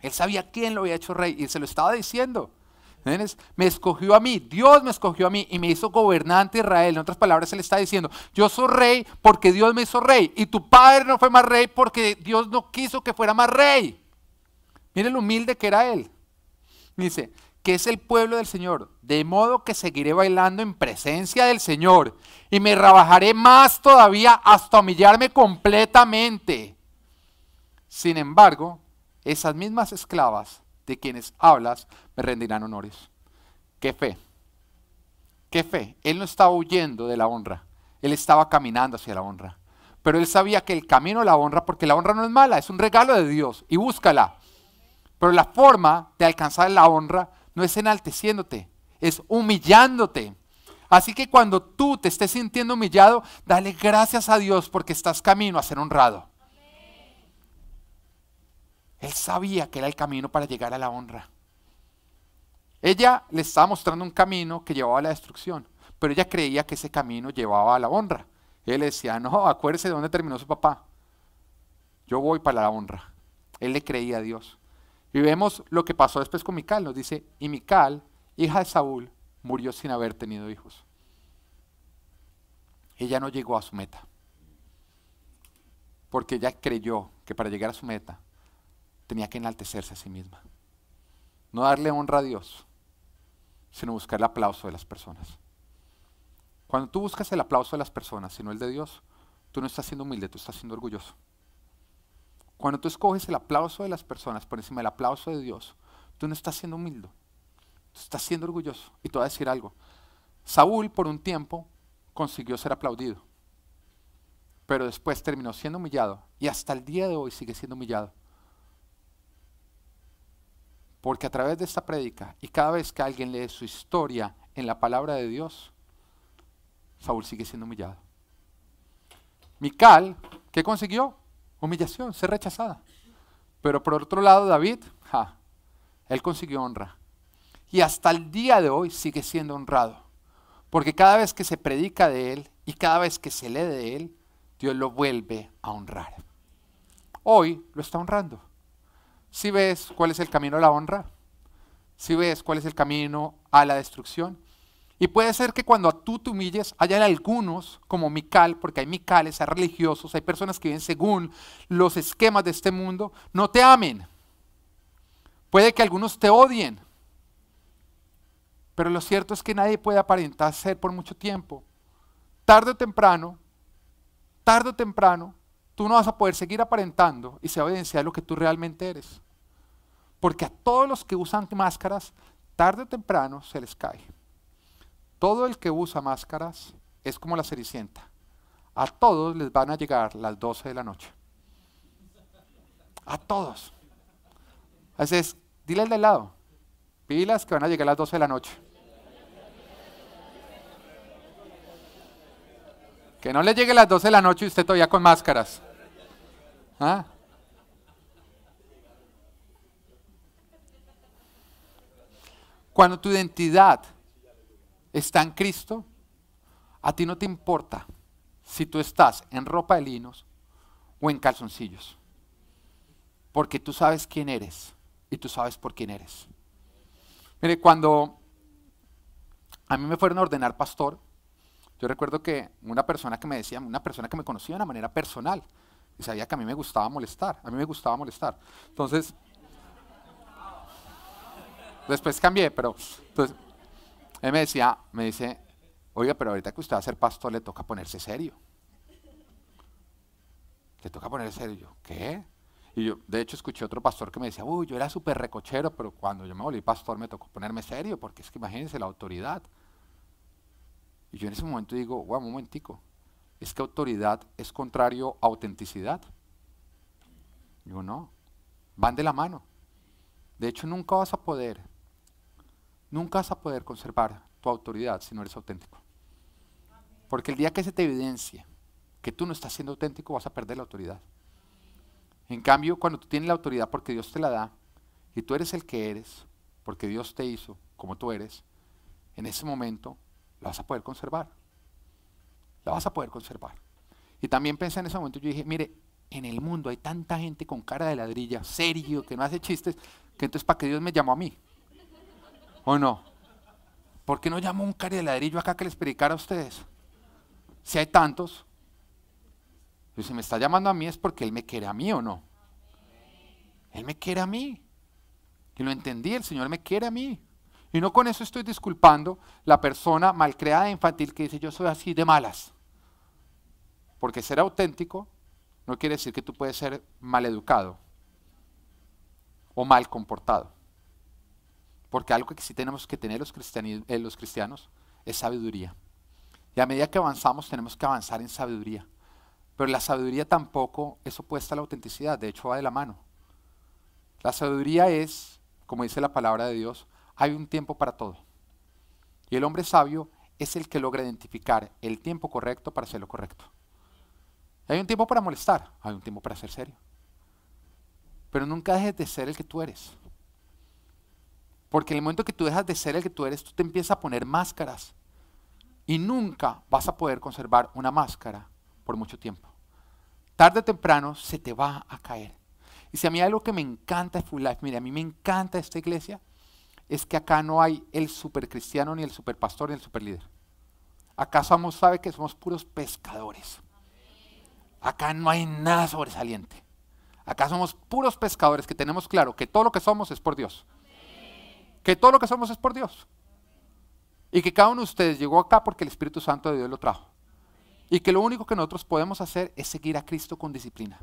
Él sabía quién lo había hecho rey y se lo estaba diciendo. Me escogió a mí, Dios me escogió a mí y me hizo gobernante Israel. En otras palabras, él está diciendo, yo soy rey porque Dios me hizo rey y tu padre no fue más rey porque Dios no quiso que fuera más rey. Miren lo humilde que era él. Dice, que es el pueblo del Señor, de modo que seguiré bailando en presencia del Señor y me rebajaré más todavía hasta humillarme completamente. Sin embargo, esas mismas esclavas de quienes hablas me rendirán honores. ¡Qué fe! ¡Qué fe! Él no estaba huyendo de la honra, él estaba caminando hacia la honra. Pero él sabía que el camino a la honra, porque la honra no es mala, es un regalo de Dios y búscala. Pero la forma de alcanzar la honra no es enalteciéndote, es humillándote. Así que cuando tú te estés sintiendo humillado, dale gracias a Dios porque estás camino a ser honrado. Él sabía que era el camino para llegar a la honra. Ella le estaba mostrando un camino que llevaba a la destrucción, pero ella creía que ese camino llevaba a la honra. Él le decía, no, acuérdese de dónde terminó su papá. Yo voy para la honra. Él le creía a Dios. Y vemos lo que pasó después con Mical. Nos dice, y Mical, hija de Saúl, murió sin haber tenido hijos. Ella no llegó a su meta. Porque ella creyó que para llegar a su meta tenía que enaltecerse a sí misma. No darle honra a Dios, sino buscar el aplauso de las personas. Cuando tú buscas el aplauso de las personas, sino el de Dios, tú no estás siendo humilde, tú estás siendo orgulloso. Cuando tú escoges el aplauso de las personas por encima del aplauso de Dios, tú no estás siendo humilde, tú estás siendo orgulloso. Y te voy a decir algo. Saúl por un tiempo consiguió ser aplaudido, pero después terminó siendo humillado y hasta el día de hoy sigue siendo humillado. Porque a través de esta prédica y cada vez que alguien lee su historia en la palabra de Dios, Saúl sigue siendo humillado. Mical, ¿qué consiguió? Humillación, ser rechazada. Pero por otro lado, David, él consiguió honra. Y hasta el día de hoy sigue siendo honrado. Porque cada vez que se predica de él y cada vez que se lee de él, Dios lo vuelve a honrar. Hoy lo está honrando si ves cuál es el camino a la honra, si ves cuál es el camino a la destrucción. Y puede ser que cuando tú te humilles, hayan algunos como Mical, porque hay Micales, hay religiosos, hay personas que viven según los esquemas de este mundo, no te amen. Puede que algunos te odien. Pero lo cierto es que nadie puede aparentar ser por mucho tiempo. Tarde o temprano, tarde o temprano, tú no vas a poder seguir aparentando y se va a evidenciar lo que tú realmente eres. Porque a todos los que usan máscaras, tarde o temprano se les cae. Todo el que usa máscaras es como la cericienta. A todos les van a llegar las 12 de la noche. A todos. A veces, dile al de lado, pilas que van a llegar las 12 de la noche. Que no le llegue las 12 de la noche y usted todavía con máscaras. ¿Ah? Cuando tu identidad está en Cristo, a ti no te importa si tú estás en ropa de linos o en calzoncillos, porque tú sabes quién eres y tú sabes por quién eres. Mire, cuando a mí me fueron a ordenar pastor, yo recuerdo que una persona que me decía, una persona que me conocía de una manera personal, y sabía que a mí me gustaba molestar, a mí me gustaba molestar. Entonces, después cambié, pero entonces, pues, él me decía, me dice, oiga, pero ahorita que usted va a ser pastor le toca ponerse serio. Le toca ponerse serio. ¿Qué? Y yo, de hecho, escuché otro pastor que me decía, uy, yo era súper recochero, pero cuando yo me volví pastor me tocó ponerme serio, porque es que imagínense la autoridad. Y yo en ese momento digo, guau, un momentico, ¿es que autoridad es contrario a autenticidad? Yo no, van de la mano. De hecho, nunca vas a poder, nunca vas a poder conservar tu autoridad si no eres auténtico. Porque el día que se te evidencie que tú no estás siendo auténtico, vas a perder la autoridad. En cambio, cuando tú tienes la autoridad porque Dios te la da, y tú eres el que eres, porque Dios te hizo como tú eres, en ese momento la vas a poder conservar vas a poder conservar. Y también pensé en ese momento, yo dije, mire, en el mundo hay tanta gente con cara de ladrilla, serio, que no hace chistes, que entonces para que Dios me llamó a mí. ¿O no? porque no llamó un cara de ladrillo acá que les predicara a ustedes? Si hay tantos. y pues, si me está llamando a mí es porque Él me quiere a mí o no. Él me quiere a mí. Y lo entendí, el Señor me quiere a mí. Y no con eso estoy disculpando la persona malcreada e infantil que dice yo soy así de malas. Porque ser auténtico no quiere decir que tú puedes ser mal educado o mal comportado. Porque algo que sí tenemos que tener los, eh, los cristianos es sabiduría. Y a medida que avanzamos tenemos que avanzar en sabiduría. Pero la sabiduría tampoco es opuesta a la autenticidad, de hecho va de la mano. La sabiduría es, como dice la palabra de Dios, hay un tiempo para todo. Y el hombre sabio es el que logra identificar el tiempo correcto para hacer lo correcto. Hay un tiempo para molestar, hay un tiempo para ser serio. Pero nunca dejes de ser el que tú eres. Porque en el momento que tú dejas de ser el que tú eres, tú te empiezas a poner máscaras. Y nunca vas a poder conservar una máscara por mucho tiempo. Tarde o temprano se te va a caer. Y si a mí algo que me encanta de Full Life, mire, a mí me encanta esta iglesia, es que acá no hay el super cristiano, ni el super pastor, ni el super líder. Acá somos, sabe que somos puros pescadores. Acá no hay nada sobresaliente. Acá somos puros pescadores que tenemos claro que todo lo que somos es por Dios. Que todo lo que somos es por Dios. Y que cada uno de ustedes llegó acá porque el Espíritu Santo de Dios lo trajo. Y que lo único que nosotros podemos hacer es seguir a Cristo con disciplina.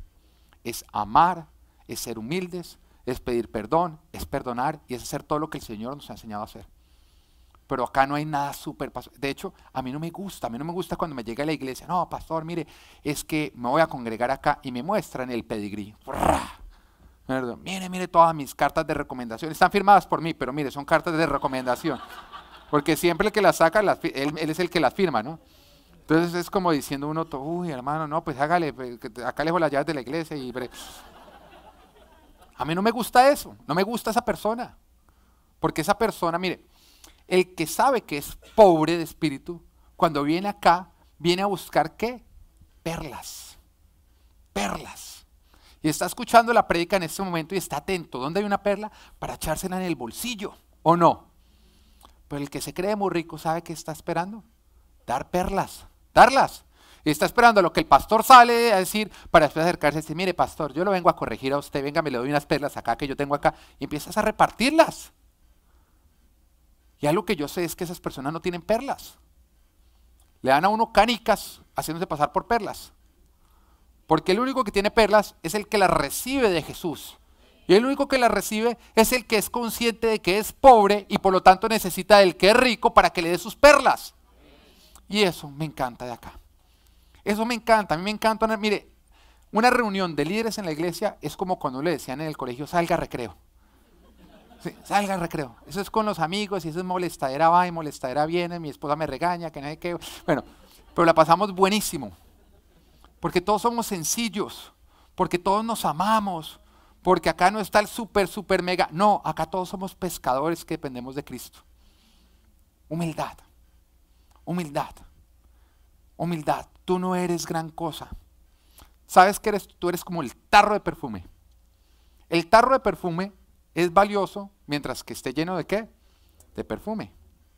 Es amar, es ser humildes, es pedir perdón, es perdonar y es hacer todo lo que el Señor nos ha enseñado a hacer pero acá no hay nada súper. De hecho, a mí no me gusta, a mí no me gusta cuando me llega a la iglesia, no, pastor, mire, es que me voy a congregar acá y me muestran el pedigrí. Mire, mire, todas mis cartas de recomendación están firmadas por mí, pero mire, son cartas de recomendación. Porque siempre el que las saca, él, es el que las firma, ¿no? Entonces es como diciendo uno, uy, hermano, no, pues hágale, pues, acá le dejo las llaves de la iglesia y... A mí no me gusta eso, no me gusta esa persona. Porque esa persona, mire, el que sabe que es pobre de espíritu, cuando viene acá, viene a buscar qué? Perlas. Perlas. Y está escuchando la prédica en este momento y está atento. ¿Dónde hay una perla? Para echársela en el bolsillo, ¿o no? Pero el que se cree muy rico sabe que está esperando. Dar perlas. Darlas. Y está esperando a lo que el pastor sale a decir para después acercarse y decir, mire pastor, yo lo vengo a corregir a usted, venga, me le doy unas perlas acá que yo tengo acá. Y empiezas a repartirlas. Ya lo que yo sé es que esas personas no tienen perlas. Le dan a uno canicas haciéndose pasar por perlas. Porque el único que tiene perlas es el que las recibe de Jesús. Y el único que las recibe es el que es consciente de que es pobre y por lo tanto necesita del que es rico para que le dé sus perlas. Y eso me encanta de acá. Eso me encanta, a mí me encanta. Mire, una reunión de líderes en la iglesia es como cuando le decían en el colegio, salga recreo salga al recreo. Eso es con los amigos y eso es molestadera va y molestadera viene. Mi esposa me regaña, que nadie que. Bueno, pero la pasamos buenísimo. Porque todos somos sencillos. Porque todos nos amamos. Porque acá no está el súper, super mega. No, acá todos somos pescadores que dependemos de Cristo. Humildad. Humildad. Humildad. Tú no eres gran cosa. ¿Sabes que eres? Tú eres como el tarro de perfume. El tarro de perfume es valioso mientras que esté lleno de qué? De perfume.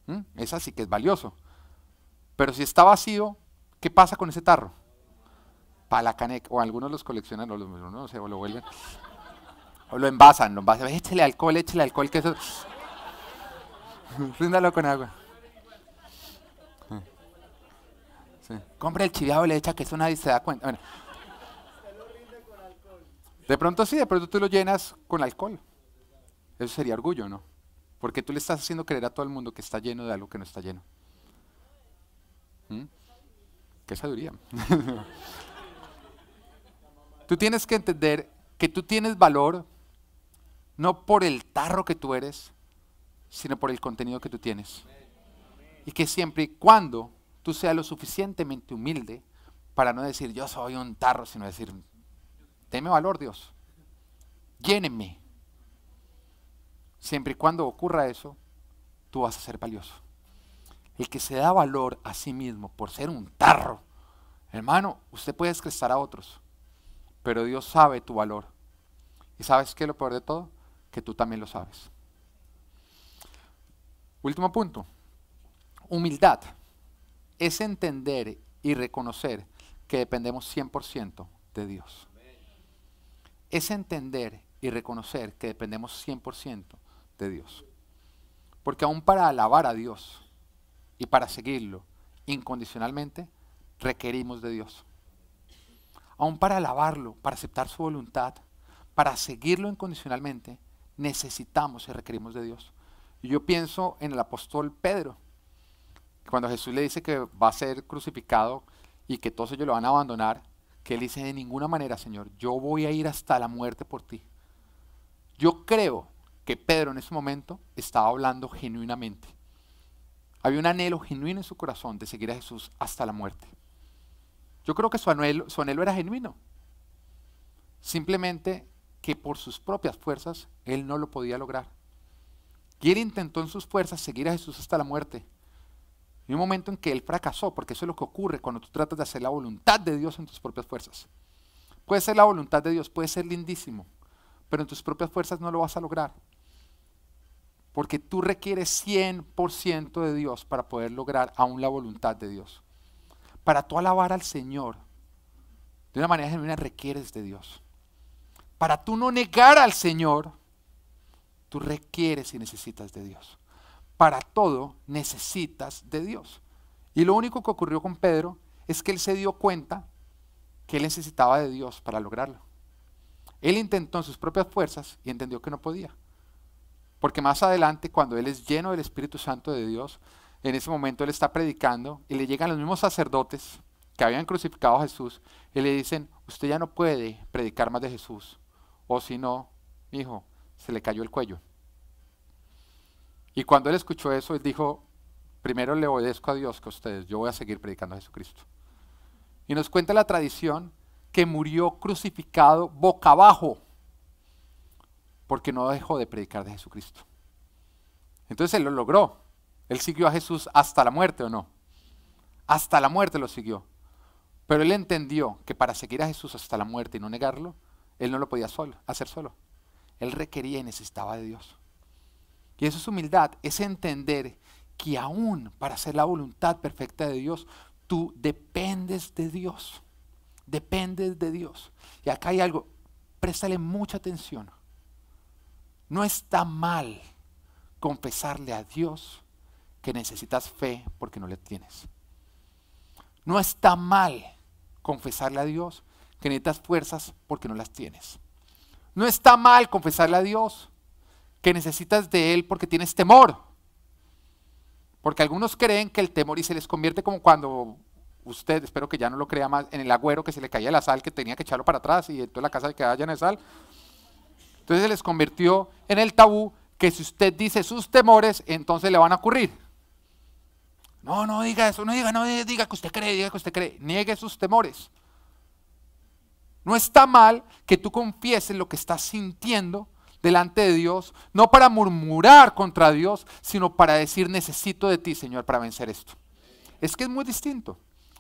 ¿Mm? Es así que es valioso. Pero si está vacío, ¿qué pasa con ese tarro? Para la canec o algunos los coleccionan, o, los, no sé, o lo vuelven, o lo envasan, lo envasan, échale alcohol, échale alcohol, que eso... [laughs] Ríndalo con agua. Compre el chiviado y le echa que eso nadie se da cuenta. De pronto sí, de pronto tú lo llenas con alcohol. Eso sería orgullo, ¿no? Porque tú le estás haciendo creer a todo el mundo que está lleno de algo que no está lleno. ¿Mm? ¿Qué sabiduría? [laughs] tú tienes que entender que tú tienes valor no por el tarro que tú eres, sino por el contenido que tú tienes. Y que siempre y cuando tú seas lo suficientemente humilde para no decir yo soy un tarro, sino decir, teme valor Dios, lléneme, Siempre y cuando ocurra eso, tú vas a ser valioso. El que se da valor a sí mismo por ser un tarro, hermano, usted puede descrestar a otros, pero Dios sabe tu valor. ¿Y sabes qué lo peor de todo? Que tú también lo sabes. Último punto. Humildad es entender y reconocer que dependemos 100% de Dios. Es entender y reconocer que dependemos 100% de Dios. Porque aún para alabar a Dios y para seguirlo incondicionalmente, requerimos de Dios. Aún para alabarlo, para aceptar su voluntad, para seguirlo incondicionalmente, necesitamos y requerimos de Dios. yo pienso en el apóstol Pedro, cuando Jesús le dice que va a ser crucificado y que todos ellos lo van a abandonar, que él dice de ninguna manera, Señor, yo voy a ir hasta la muerte por ti. Yo creo que Pedro en ese momento estaba hablando genuinamente. Había un anhelo genuino en su corazón de seguir a Jesús hasta la muerte. Yo creo que su anhelo, era genuino. Simplemente que por sus propias fuerzas él no lo podía lograr. Y él intentó en sus fuerzas seguir a Jesús hasta la muerte. Y un momento en que él fracasó, porque eso es lo que ocurre cuando tú tratas de hacer la voluntad de Dios en tus propias fuerzas. Puede ser la voluntad de Dios, puede ser lindísimo, pero en tus propias fuerzas no lo vas a lograr. Porque tú requieres 100% de Dios para poder lograr aún la voluntad de Dios. Para tú alabar al Señor, de una manera genuina requieres de Dios. Para tú no negar al Señor, tú requieres y necesitas de Dios. Para todo necesitas de Dios. Y lo único que ocurrió con Pedro es que él se dio cuenta que él necesitaba de Dios para lograrlo. Él intentó en sus propias fuerzas y entendió que no podía. Porque más adelante, cuando él es lleno del Espíritu Santo de Dios, en ese momento él está predicando y le llegan los mismos sacerdotes que habían crucificado a Jesús y le dicen, usted ya no puede predicar más de Jesús, o si no, hijo, se le cayó el cuello. Y cuando él escuchó eso, él dijo, primero le obedezco a Dios que a ustedes, yo voy a seguir predicando a Jesucristo. Y nos cuenta la tradición que murió crucificado boca abajo porque no dejó de predicar de Jesucristo. Entonces él lo logró. Él siguió a Jesús hasta la muerte o no. Hasta la muerte lo siguió. Pero él entendió que para seguir a Jesús hasta la muerte y no negarlo, él no lo podía hacer solo. Él requería y necesitaba de Dios. Y eso es humildad, es entender que aún para hacer la voluntad perfecta de Dios, tú dependes de Dios. Dependes de Dios. Y acá hay algo, préstale mucha atención. No está mal confesarle a Dios que necesitas fe porque no le tienes. No está mal confesarle a Dios que necesitas fuerzas porque no las tienes. No está mal confesarle a Dios que necesitas de Él porque tienes temor. Porque algunos creen que el temor y se les convierte como cuando usted, espero que ya no lo crea más, en el agüero que se le caía la sal, que tenía que echarlo para atrás y en toda la casa que quedaba llena de sal. Entonces se les convirtió en el tabú que si usted dice sus temores, entonces le van a ocurrir. No, no diga eso, no diga, no diga que usted cree, diga que usted cree. Niegue sus temores. No está mal que tú confieses lo que estás sintiendo delante de Dios, no para murmurar contra Dios, sino para decir necesito de ti, Señor, para vencer esto. Es que es muy distinto.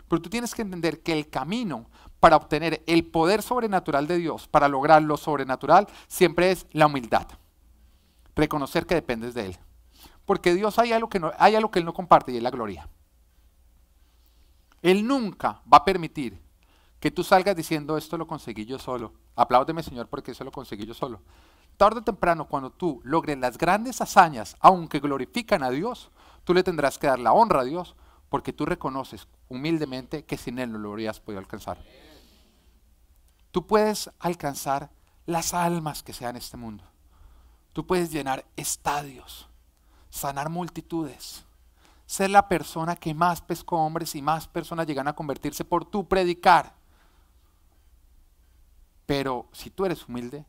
Pero tú tienes que entender que el camino para obtener el poder sobrenatural de Dios, para lograr lo sobrenatural, siempre es la humildad. Reconocer que dependes de Él. Porque Dios hay algo que, no, hay algo que Él no comparte y es la gloria. Él nunca va a permitir que tú salgas diciendo esto lo conseguí yo solo. Apláudeme Señor porque eso lo conseguí yo solo. Tarde o temprano, cuando tú logres las grandes hazañas, aunque glorifican a Dios, tú le tendrás que dar la honra a Dios porque tú reconoces humildemente que sin Él no lo habrías podido alcanzar. Tú puedes alcanzar las almas que sean en este mundo. Tú puedes llenar estadios, sanar multitudes, ser la persona que más pescó hombres y más personas llegan a convertirse por tu predicar. Pero si tú eres humilde,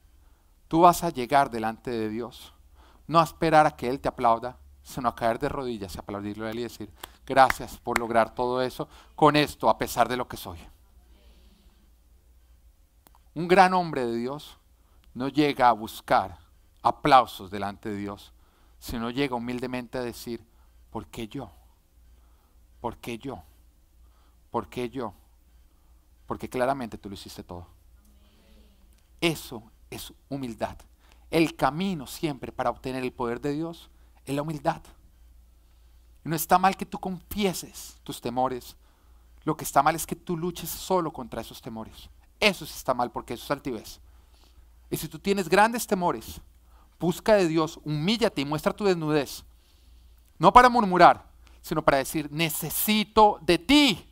tú vas a llegar delante de Dios, no a esperar a que Él te aplauda, sino a caer de rodillas y aplaudirlo a Él y decir, gracias por lograr todo eso con esto, a pesar de lo que soy. Un gran hombre de Dios no llega a buscar aplausos delante de Dios, sino llega humildemente a decir, ¿por qué yo? ¿Por qué yo? ¿Por qué yo? Porque claramente tú lo hiciste todo. Eso es humildad. El camino siempre para obtener el poder de Dios es la humildad. No está mal que tú confieses tus temores. Lo que está mal es que tú luches solo contra esos temores. Eso está mal porque eso es altivez. Y si tú tienes grandes temores, busca de Dios, humíllate y muestra tu desnudez. No para murmurar, sino para decir, necesito de ti.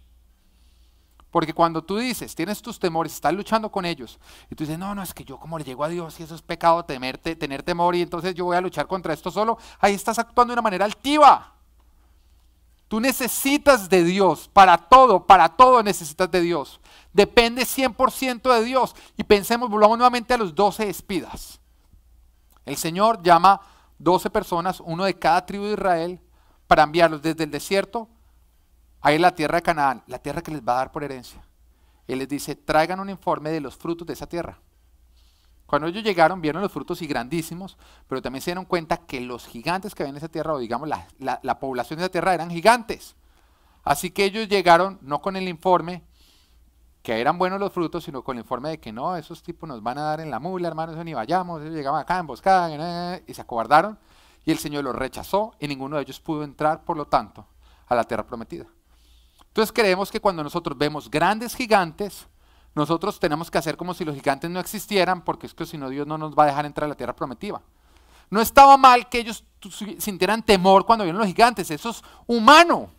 Porque cuando tú dices, tienes tus temores, estás luchando con ellos, y tú dices, no, no, es que yo como le llego a Dios y eso es pecado temerte, tener temor y entonces yo voy a luchar contra esto solo, ahí estás actuando de una manera altiva. Tú necesitas de Dios, para todo, para todo necesitas de Dios. Depende 100% de Dios. Y pensemos, volvamos nuevamente a los 12 espidas. El Señor llama 12 personas, uno de cada tribu de Israel, para enviarlos desde el desierto a la tierra de Canaán, la tierra que les va a dar por herencia. Él les dice, traigan un informe de los frutos de esa tierra. Cuando ellos llegaron, vieron los frutos y grandísimos, pero también se dieron cuenta que los gigantes que habían en esa tierra, o digamos la, la población de esa tierra, eran gigantes. Así que ellos llegaron no con el informe, que eran buenos los frutos, sino con el informe de que no, esos tipos nos van a dar en la mula, hermanos, ni vayamos, ellos llegaban acá, emboscada, eh, eh, y se acobardaron, y el Señor los rechazó, y ninguno de ellos pudo entrar, por lo tanto, a la tierra prometida. Entonces creemos que cuando nosotros vemos grandes gigantes, nosotros tenemos que hacer como si los gigantes no existieran, porque es que si no Dios no nos va a dejar entrar a la tierra prometida. No estaba mal que ellos sintieran temor cuando vieron los gigantes, eso es humano.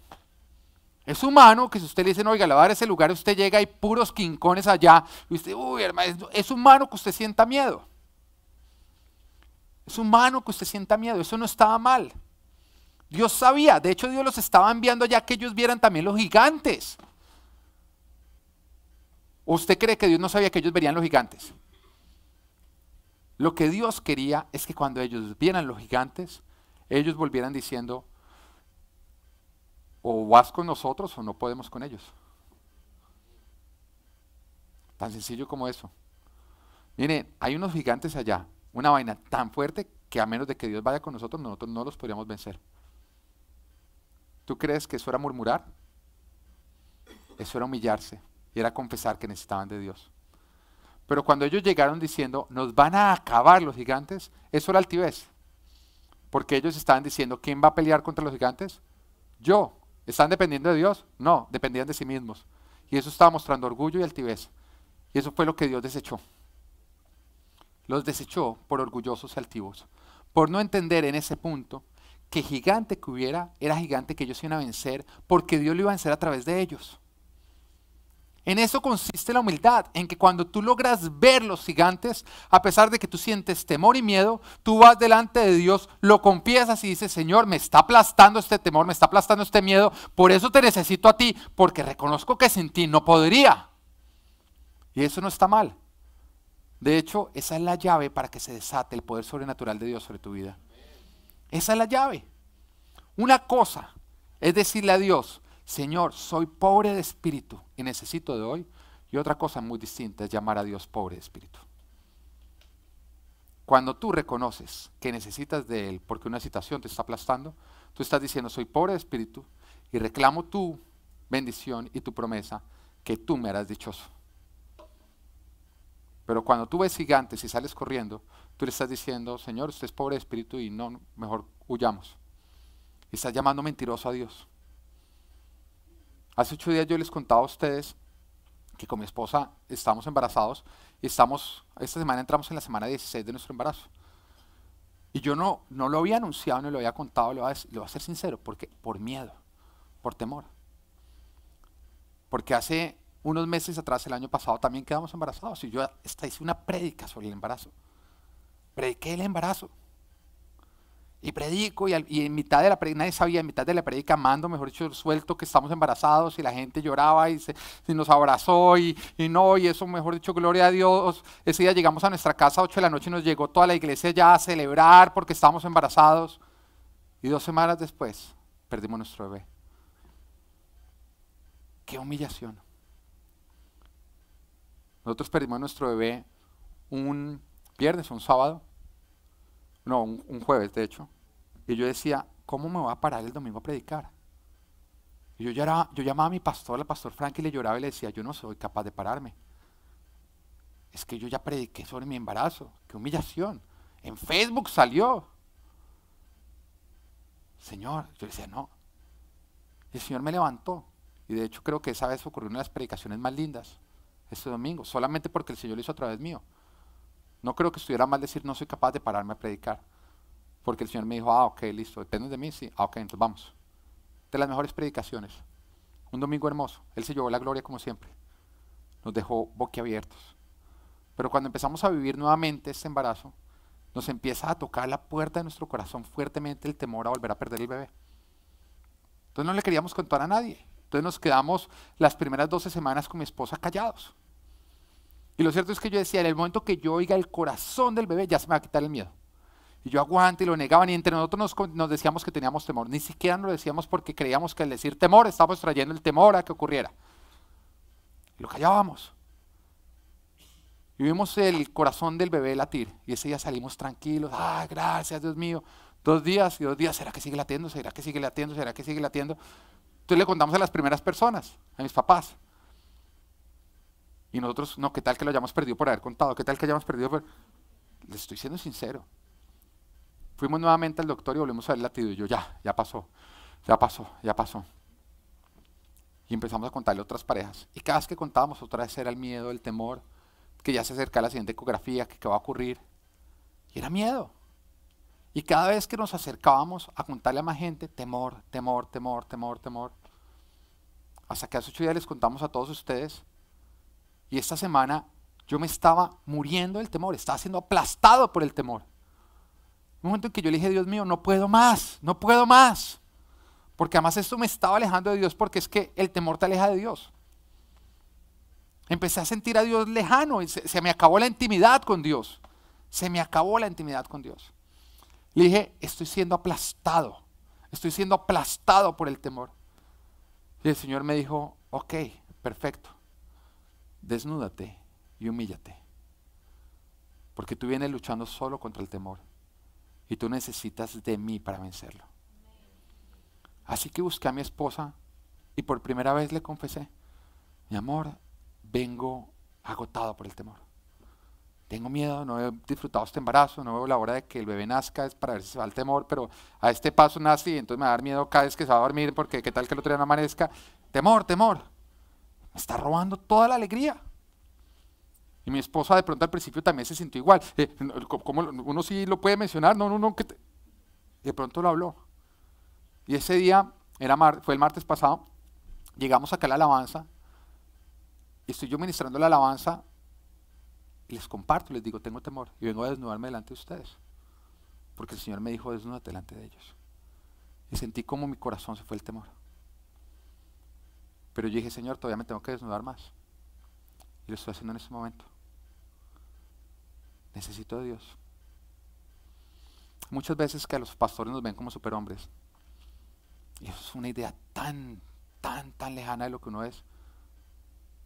Es humano que si usted le dice, oiga, lavar ese lugar, usted llega y puros quincones allá, usted, uy, hermano, es, humano que usted sienta miedo. Es humano que usted sienta miedo, eso no estaba mal. Dios sabía, de hecho Dios los estaba enviando allá que ellos vieran también los gigantes. usted cree que Dios no sabía que ellos verían los gigantes? Lo que Dios quería es que cuando ellos vieran los gigantes, ellos volvieran diciendo, o vas con nosotros o no podemos con ellos. Tan sencillo como eso. Miren, hay unos gigantes allá, una vaina tan fuerte que a menos de que Dios vaya con nosotros, nosotros no los podríamos vencer. ¿Tú crees que eso era murmurar? Eso era humillarse y era confesar que necesitaban de Dios. Pero cuando ellos llegaron diciendo, nos van a acabar los gigantes, eso era altivez. Porque ellos estaban diciendo, ¿quién va a pelear contra los gigantes? Yo. ¿Están dependiendo de Dios? No, dependían de sí mismos. Y eso estaba mostrando orgullo y altivez. Y eso fue lo que Dios desechó. Los desechó por orgullosos y altivos. Por no entender en ese punto que gigante que hubiera era gigante que ellos iban a vencer porque Dios lo iba a vencer a través de ellos. En eso consiste la humildad, en que cuando tú logras ver los gigantes, a pesar de que tú sientes temor y miedo, tú vas delante de Dios, lo confiesas y dices, Señor, me está aplastando este temor, me está aplastando este miedo, por eso te necesito a ti, porque reconozco que sin ti no podría. Y eso no está mal. De hecho, esa es la llave para que se desate el poder sobrenatural de Dios sobre tu vida. Esa es la llave. Una cosa es decirle a Dios, Señor, soy pobre de espíritu y necesito de hoy. Y otra cosa muy distinta es llamar a Dios pobre de espíritu. Cuando tú reconoces que necesitas de Él porque una situación te está aplastando, tú estás diciendo, soy pobre de espíritu y reclamo tu bendición y tu promesa que tú me harás dichoso. Pero cuando tú ves gigantes y sales corriendo, tú le estás diciendo, Señor, usted es pobre de espíritu y no, mejor huyamos. Y estás llamando mentiroso a Dios. Hace ocho días yo les contaba a ustedes que con mi esposa estamos embarazados y estamos, esta semana entramos en la semana 16 de nuestro embarazo. Y yo no, no lo había anunciado, no lo había contado, lo voy, a, ser sincero, porque por miedo, por temor. Porque hace unos meses atrás, el año pasado, también quedamos embarazados y yo hasta hice una prédica sobre el embarazo. Prediqué el embarazo y predico y, en mitad de la predica, nadie sabía, en mitad de la predica mando, mejor dicho, suelto que estamos embarazados y la gente lloraba y, nos abrazó y, no, y eso, mejor dicho, gloria a Dios. Ese día llegamos a nuestra casa a 8 de la noche y nos llegó toda la iglesia ya a celebrar porque estábamos embarazados. Y dos semanas después perdimos nuestro bebé. Qué humillación. Nosotros perdimos nuestro bebé un viernes, un sábado no, un, jueves de hecho, y yo decía, ¿cómo me voy a parar el domingo a predicar? Y yo, lloraba, yo llamaba a mi pastor, al pastor Frank, y le lloraba y le decía, yo no soy capaz de pararme. Es que yo ya prediqué sobre mi embarazo, qué humillación. En Facebook salió. Señor, yo le decía, no. Y el Señor me levantó. Y de hecho creo que esa vez ocurrió una de las predicaciones más lindas, este domingo, solamente porque el Señor lo hizo a través mío. No creo que estuviera mal decir, no soy capaz de pararme a predicar. Porque el Señor me dijo, ah, ok, listo, depende de mí, sí, ah, ok, entonces vamos. De las mejores predicaciones. Un domingo hermoso. Él se llevó la gloria como siempre. Nos dejó boquiabiertos. Pero cuando empezamos a vivir nuevamente este embarazo, nos empieza a tocar la puerta de nuestro corazón fuertemente el temor a volver a perder el bebé. Entonces no le queríamos contar a nadie. Entonces nos quedamos las primeras 12 semanas con mi esposa callados. Y lo cierto es que yo decía, en el momento que yo oiga el corazón del bebé, ya se me va a quitar el miedo. Y yo aguante y lo negaban. Y entre nosotros nos, decíamos que teníamos temor. Ni siquiera lo decíamos porque creíamos que al decir temor estábamos trayendo el temor a que ocurriera. Y lo callábamos. Y vimos el corazón del bebé latir. Y ese día salimos tranquilos. Ah, gracias, Dios mío. Dos días y dos días. ¿Será que sigue latiendo? ¿Será que sigue latiendo? ¿Será que sigue latiendo? Entonces le contamos a las primeras personas, a mis papás. Y nosotros, no, ¿qué tal que lo hayamos perdido por haber contado? ¿Qué tal que hayamos perdido por...? Les estoy siendo sincero. Fuimos nuevamente al doctor y volvimos a ver el latido. Y yo, ya, ya pasó, ya pasó, ya pasó. Y empezamos a contarle a otras parejas. Y cada vez que contábamos otra vez era el miedo, el temor, que ya se acerca la siguiente ecografía, que qué va a ocurrir. Y era miedo. Y cada vez que nos acercábamos a contarle a más gente, temor, temor, temor, temor, temor. Hasta que hace ocho días les contamos a todos ustedes y esta semana yo me estaba muriendo del temor, estaba siendo aplastado por el temor. Un momento en que yo le dije, Dios mío, no puedo más, no puedo más. Porque además esto me estaba alejando de Dios porque es que el temor te aleja de Dios. Empecé a sentir a Dios lejano y se, se me acabó la intimidad con Dios. Se me acabó la intimidad con Dios. Le dije, estoy siendo aplastado, estoy siendo aplastado por el temor. Y el Señor me dijo, ok, perfecto desnúdate y humíllate. Porque tú vienes luchando solo contra el temor. Y tú necesitas de mí para vencerlo. Así que busqué a mi esposa y por primera vez le confesé, mi amor, vengo agotado por el temor. Tengo miedo, no he disfrutado este embarazo, no veo la hora de que el bebé nazca, es para ver si se va el temor, pero a este paso nace y entonces me va a dar miedo cada vez que se va a dormir porque qué tal que el otro día no amanezca. Temor, temor está robando toda la alegría. Y mi esposa de pronto al principio también se sintió igual. Eh, uno sí lo puede mencionar, no, no, no. Que De pronto lo habló. Y ese día, era mar... fue el martes pasado, llegamos acá a la alabanza. Y estoy yo ministrando la alabanza. Y les comparto, les digo, tengo temor. Y vengo a desnudarme delante de ustedes. Porque el Señor me dijo, desnúdate delante de ellos. Y sentí como mi corazón se fue el temor. Pero yo dije, Señor, todavía me tengo que desnudar más. Y lo estoy haciendo en este momento. Necesito a Dios. Muchas veces que a los pastores nos ven como superhombres. Y eso es una idea tan, tan, tan lejana de lo que uno es.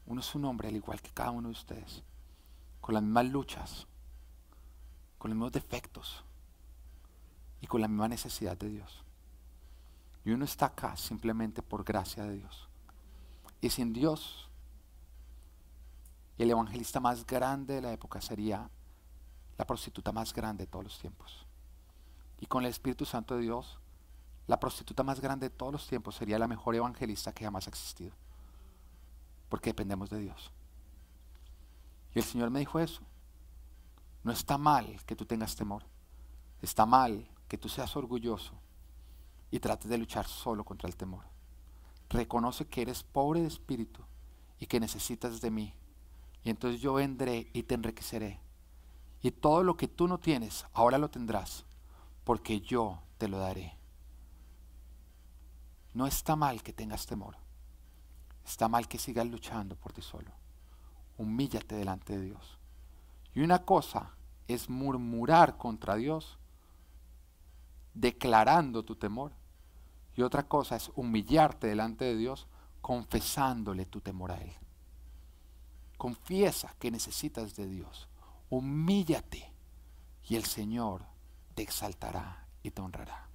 Uno es un hombre al igual que cada uno de ustedes. Con las mismas luchas. Con los mismos defectos. Y con la misma necesidad de Dios. Y uno está acá simplemente por gracia de Dios y sin Dios. El evangelista más grande de la época sería la prostituta más grande de todos los tiempos. Y con el Espíritu Santo de Dios, la prostituta más grande de todos los tiempos sería la mejor evangelista que jamás ha existido. Porque dependemos de Dios. Y el Señor me dijo eso. No está mal que tú tengas temor. Está mal que tú seas orgulloso y trates de luchar solo contra el temor reconoce que eres pobre de espíritu y que necesitas de mí. Y entonces yo vendré y te enriqueceré. Y todo lo que tú no tienes, ahora lo tendrás, porque yo te lo daré. No está mal que tengas temor. Está mal que sigas luchando por ti solo. Humíllate delante de Dios. Y una cosa es murmurar contra Dios, declarando tu temor otra cosa es humillarte delante de Dios confesándole tu temor a Él. Confiesa que necesitas de Dios. Humíllate y el Señor te exaltará y te honrará.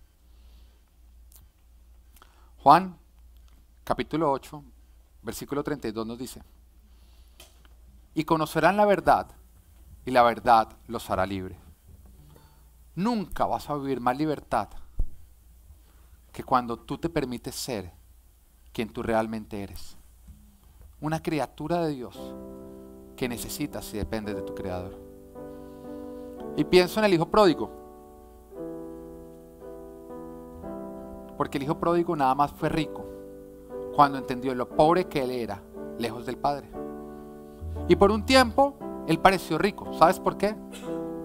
Juan capítulo 8, versículo 32 nos dice, y conocerán la verdad y la verdad los hará libre. Nunca vas a vivir más libertad que cuando tú te permites ser quien tú realmente eres, una criatura de Dios que necesitas y dependes de tu Creador. Y pienso en el Hijo Pródigo, porque el Hijo Pródigo nada más fue rico cuando entendió lo pobre que él era, lejos del Padre. Y por un tiempo, él pareció rico. ¿Sabes por qué?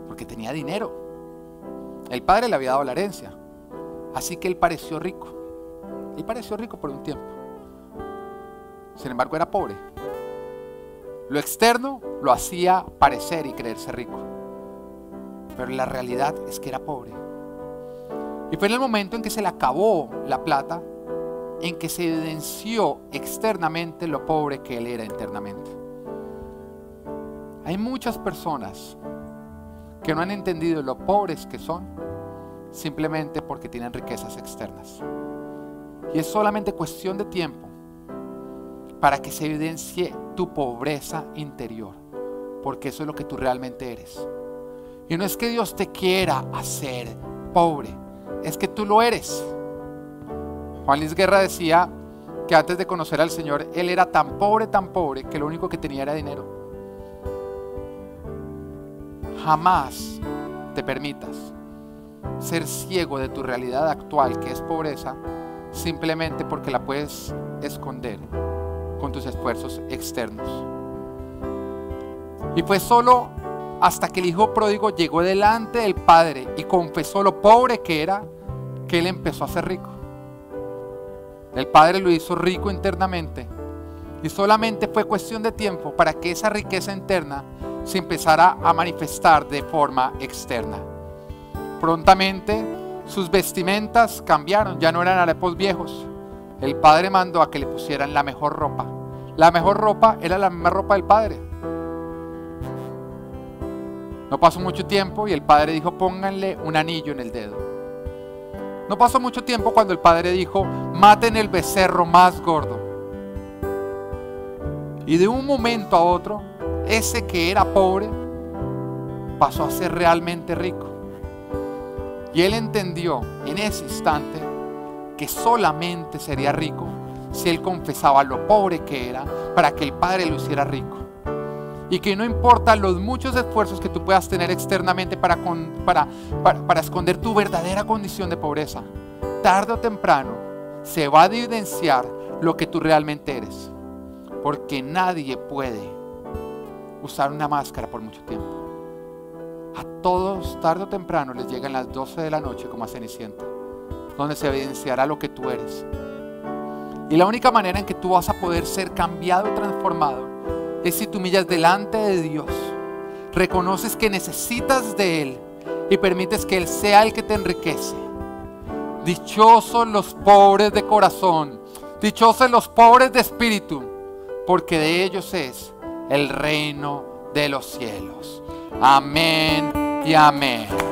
Porque tenía dinero. El Padre le había dado la herencia. Así que él pareció rico. Él pareció rico por un tiempo. Sin embargo, era pobre. Lo externo lo hacía parecer y creerse rico. Pero la realidad es que era pobre. Y fue en el momento en que se le acabó la plata, en que se evidenció externamente lo pobre que él era internamente. Hay muchas personas que no han entendido lo pobres que son simplemente porque tienen riquezas externas. Y es solamente cuestión de tiempo para que se evidencie tu pobreza interior, porque eso es lo que tú realmente eres. Y no es que Dios te quiera hacer pobre, es que tú lo eres. Juan Luis Guerra decía que antes de conocer al Señor, él era tan pobre, tan pobre, que lo único que tenía era dinero. Jamás te permitas ser ciego de tu realidad actual, que es pobreza, simplemente porque la puedes esconder con tus esfuerzos externos. Y fue solo hasta que el hijo pródigo llegó delante del padre y confesó lo pobre que era, que él empezó a ser rico. El padre lo hizo rico internamente y solamente fue cuestión de tiempo para que esa riqueza interna se empezara a manifestar de forma externa. Prontamente sus vestimentas cambiaron, ya no eran arepos viejos. El padre mandó a que le pusieran la mejor ropa. La mejor ropa era la misma ropa del padre. No pasó mucho tiempo y el padre dijo, pónganle un anillo en el dedo. No pasó mucho tiempo cuando el padre dijo, maten el becerro más gordo. Y de un momento a otro, ese que era pobre pasó a ser realmente rico. Y él entendió en ese instante que solamente sería rico si él confesaba lo pobre que era para que el Padre lo hiciera rico. Y que no importa los muchos esfuerzos que tú puedas tener externamente para, para, esconder tu verdadera condición de pobreza, tarde o temprano se va a evidenciar lo que tú realmente eres. Porque nadie puede usar una máscara por mucho tiempo. A todos, tarde o temprano, les llegan las 12 de la noche como a Cenicienta, donde se evidenciará lo que tú eres. Y la única manera en que tú vas a poder ser cambiado y transformado es si tú millas delante de Dios, reconoces que necesitas de Él y permites que Él sea el que te enriquece. Dichosos los pobres de corazón, dichosos los pobres de espíritu, porque de ellos es el reino de los cielos. Amén y amén.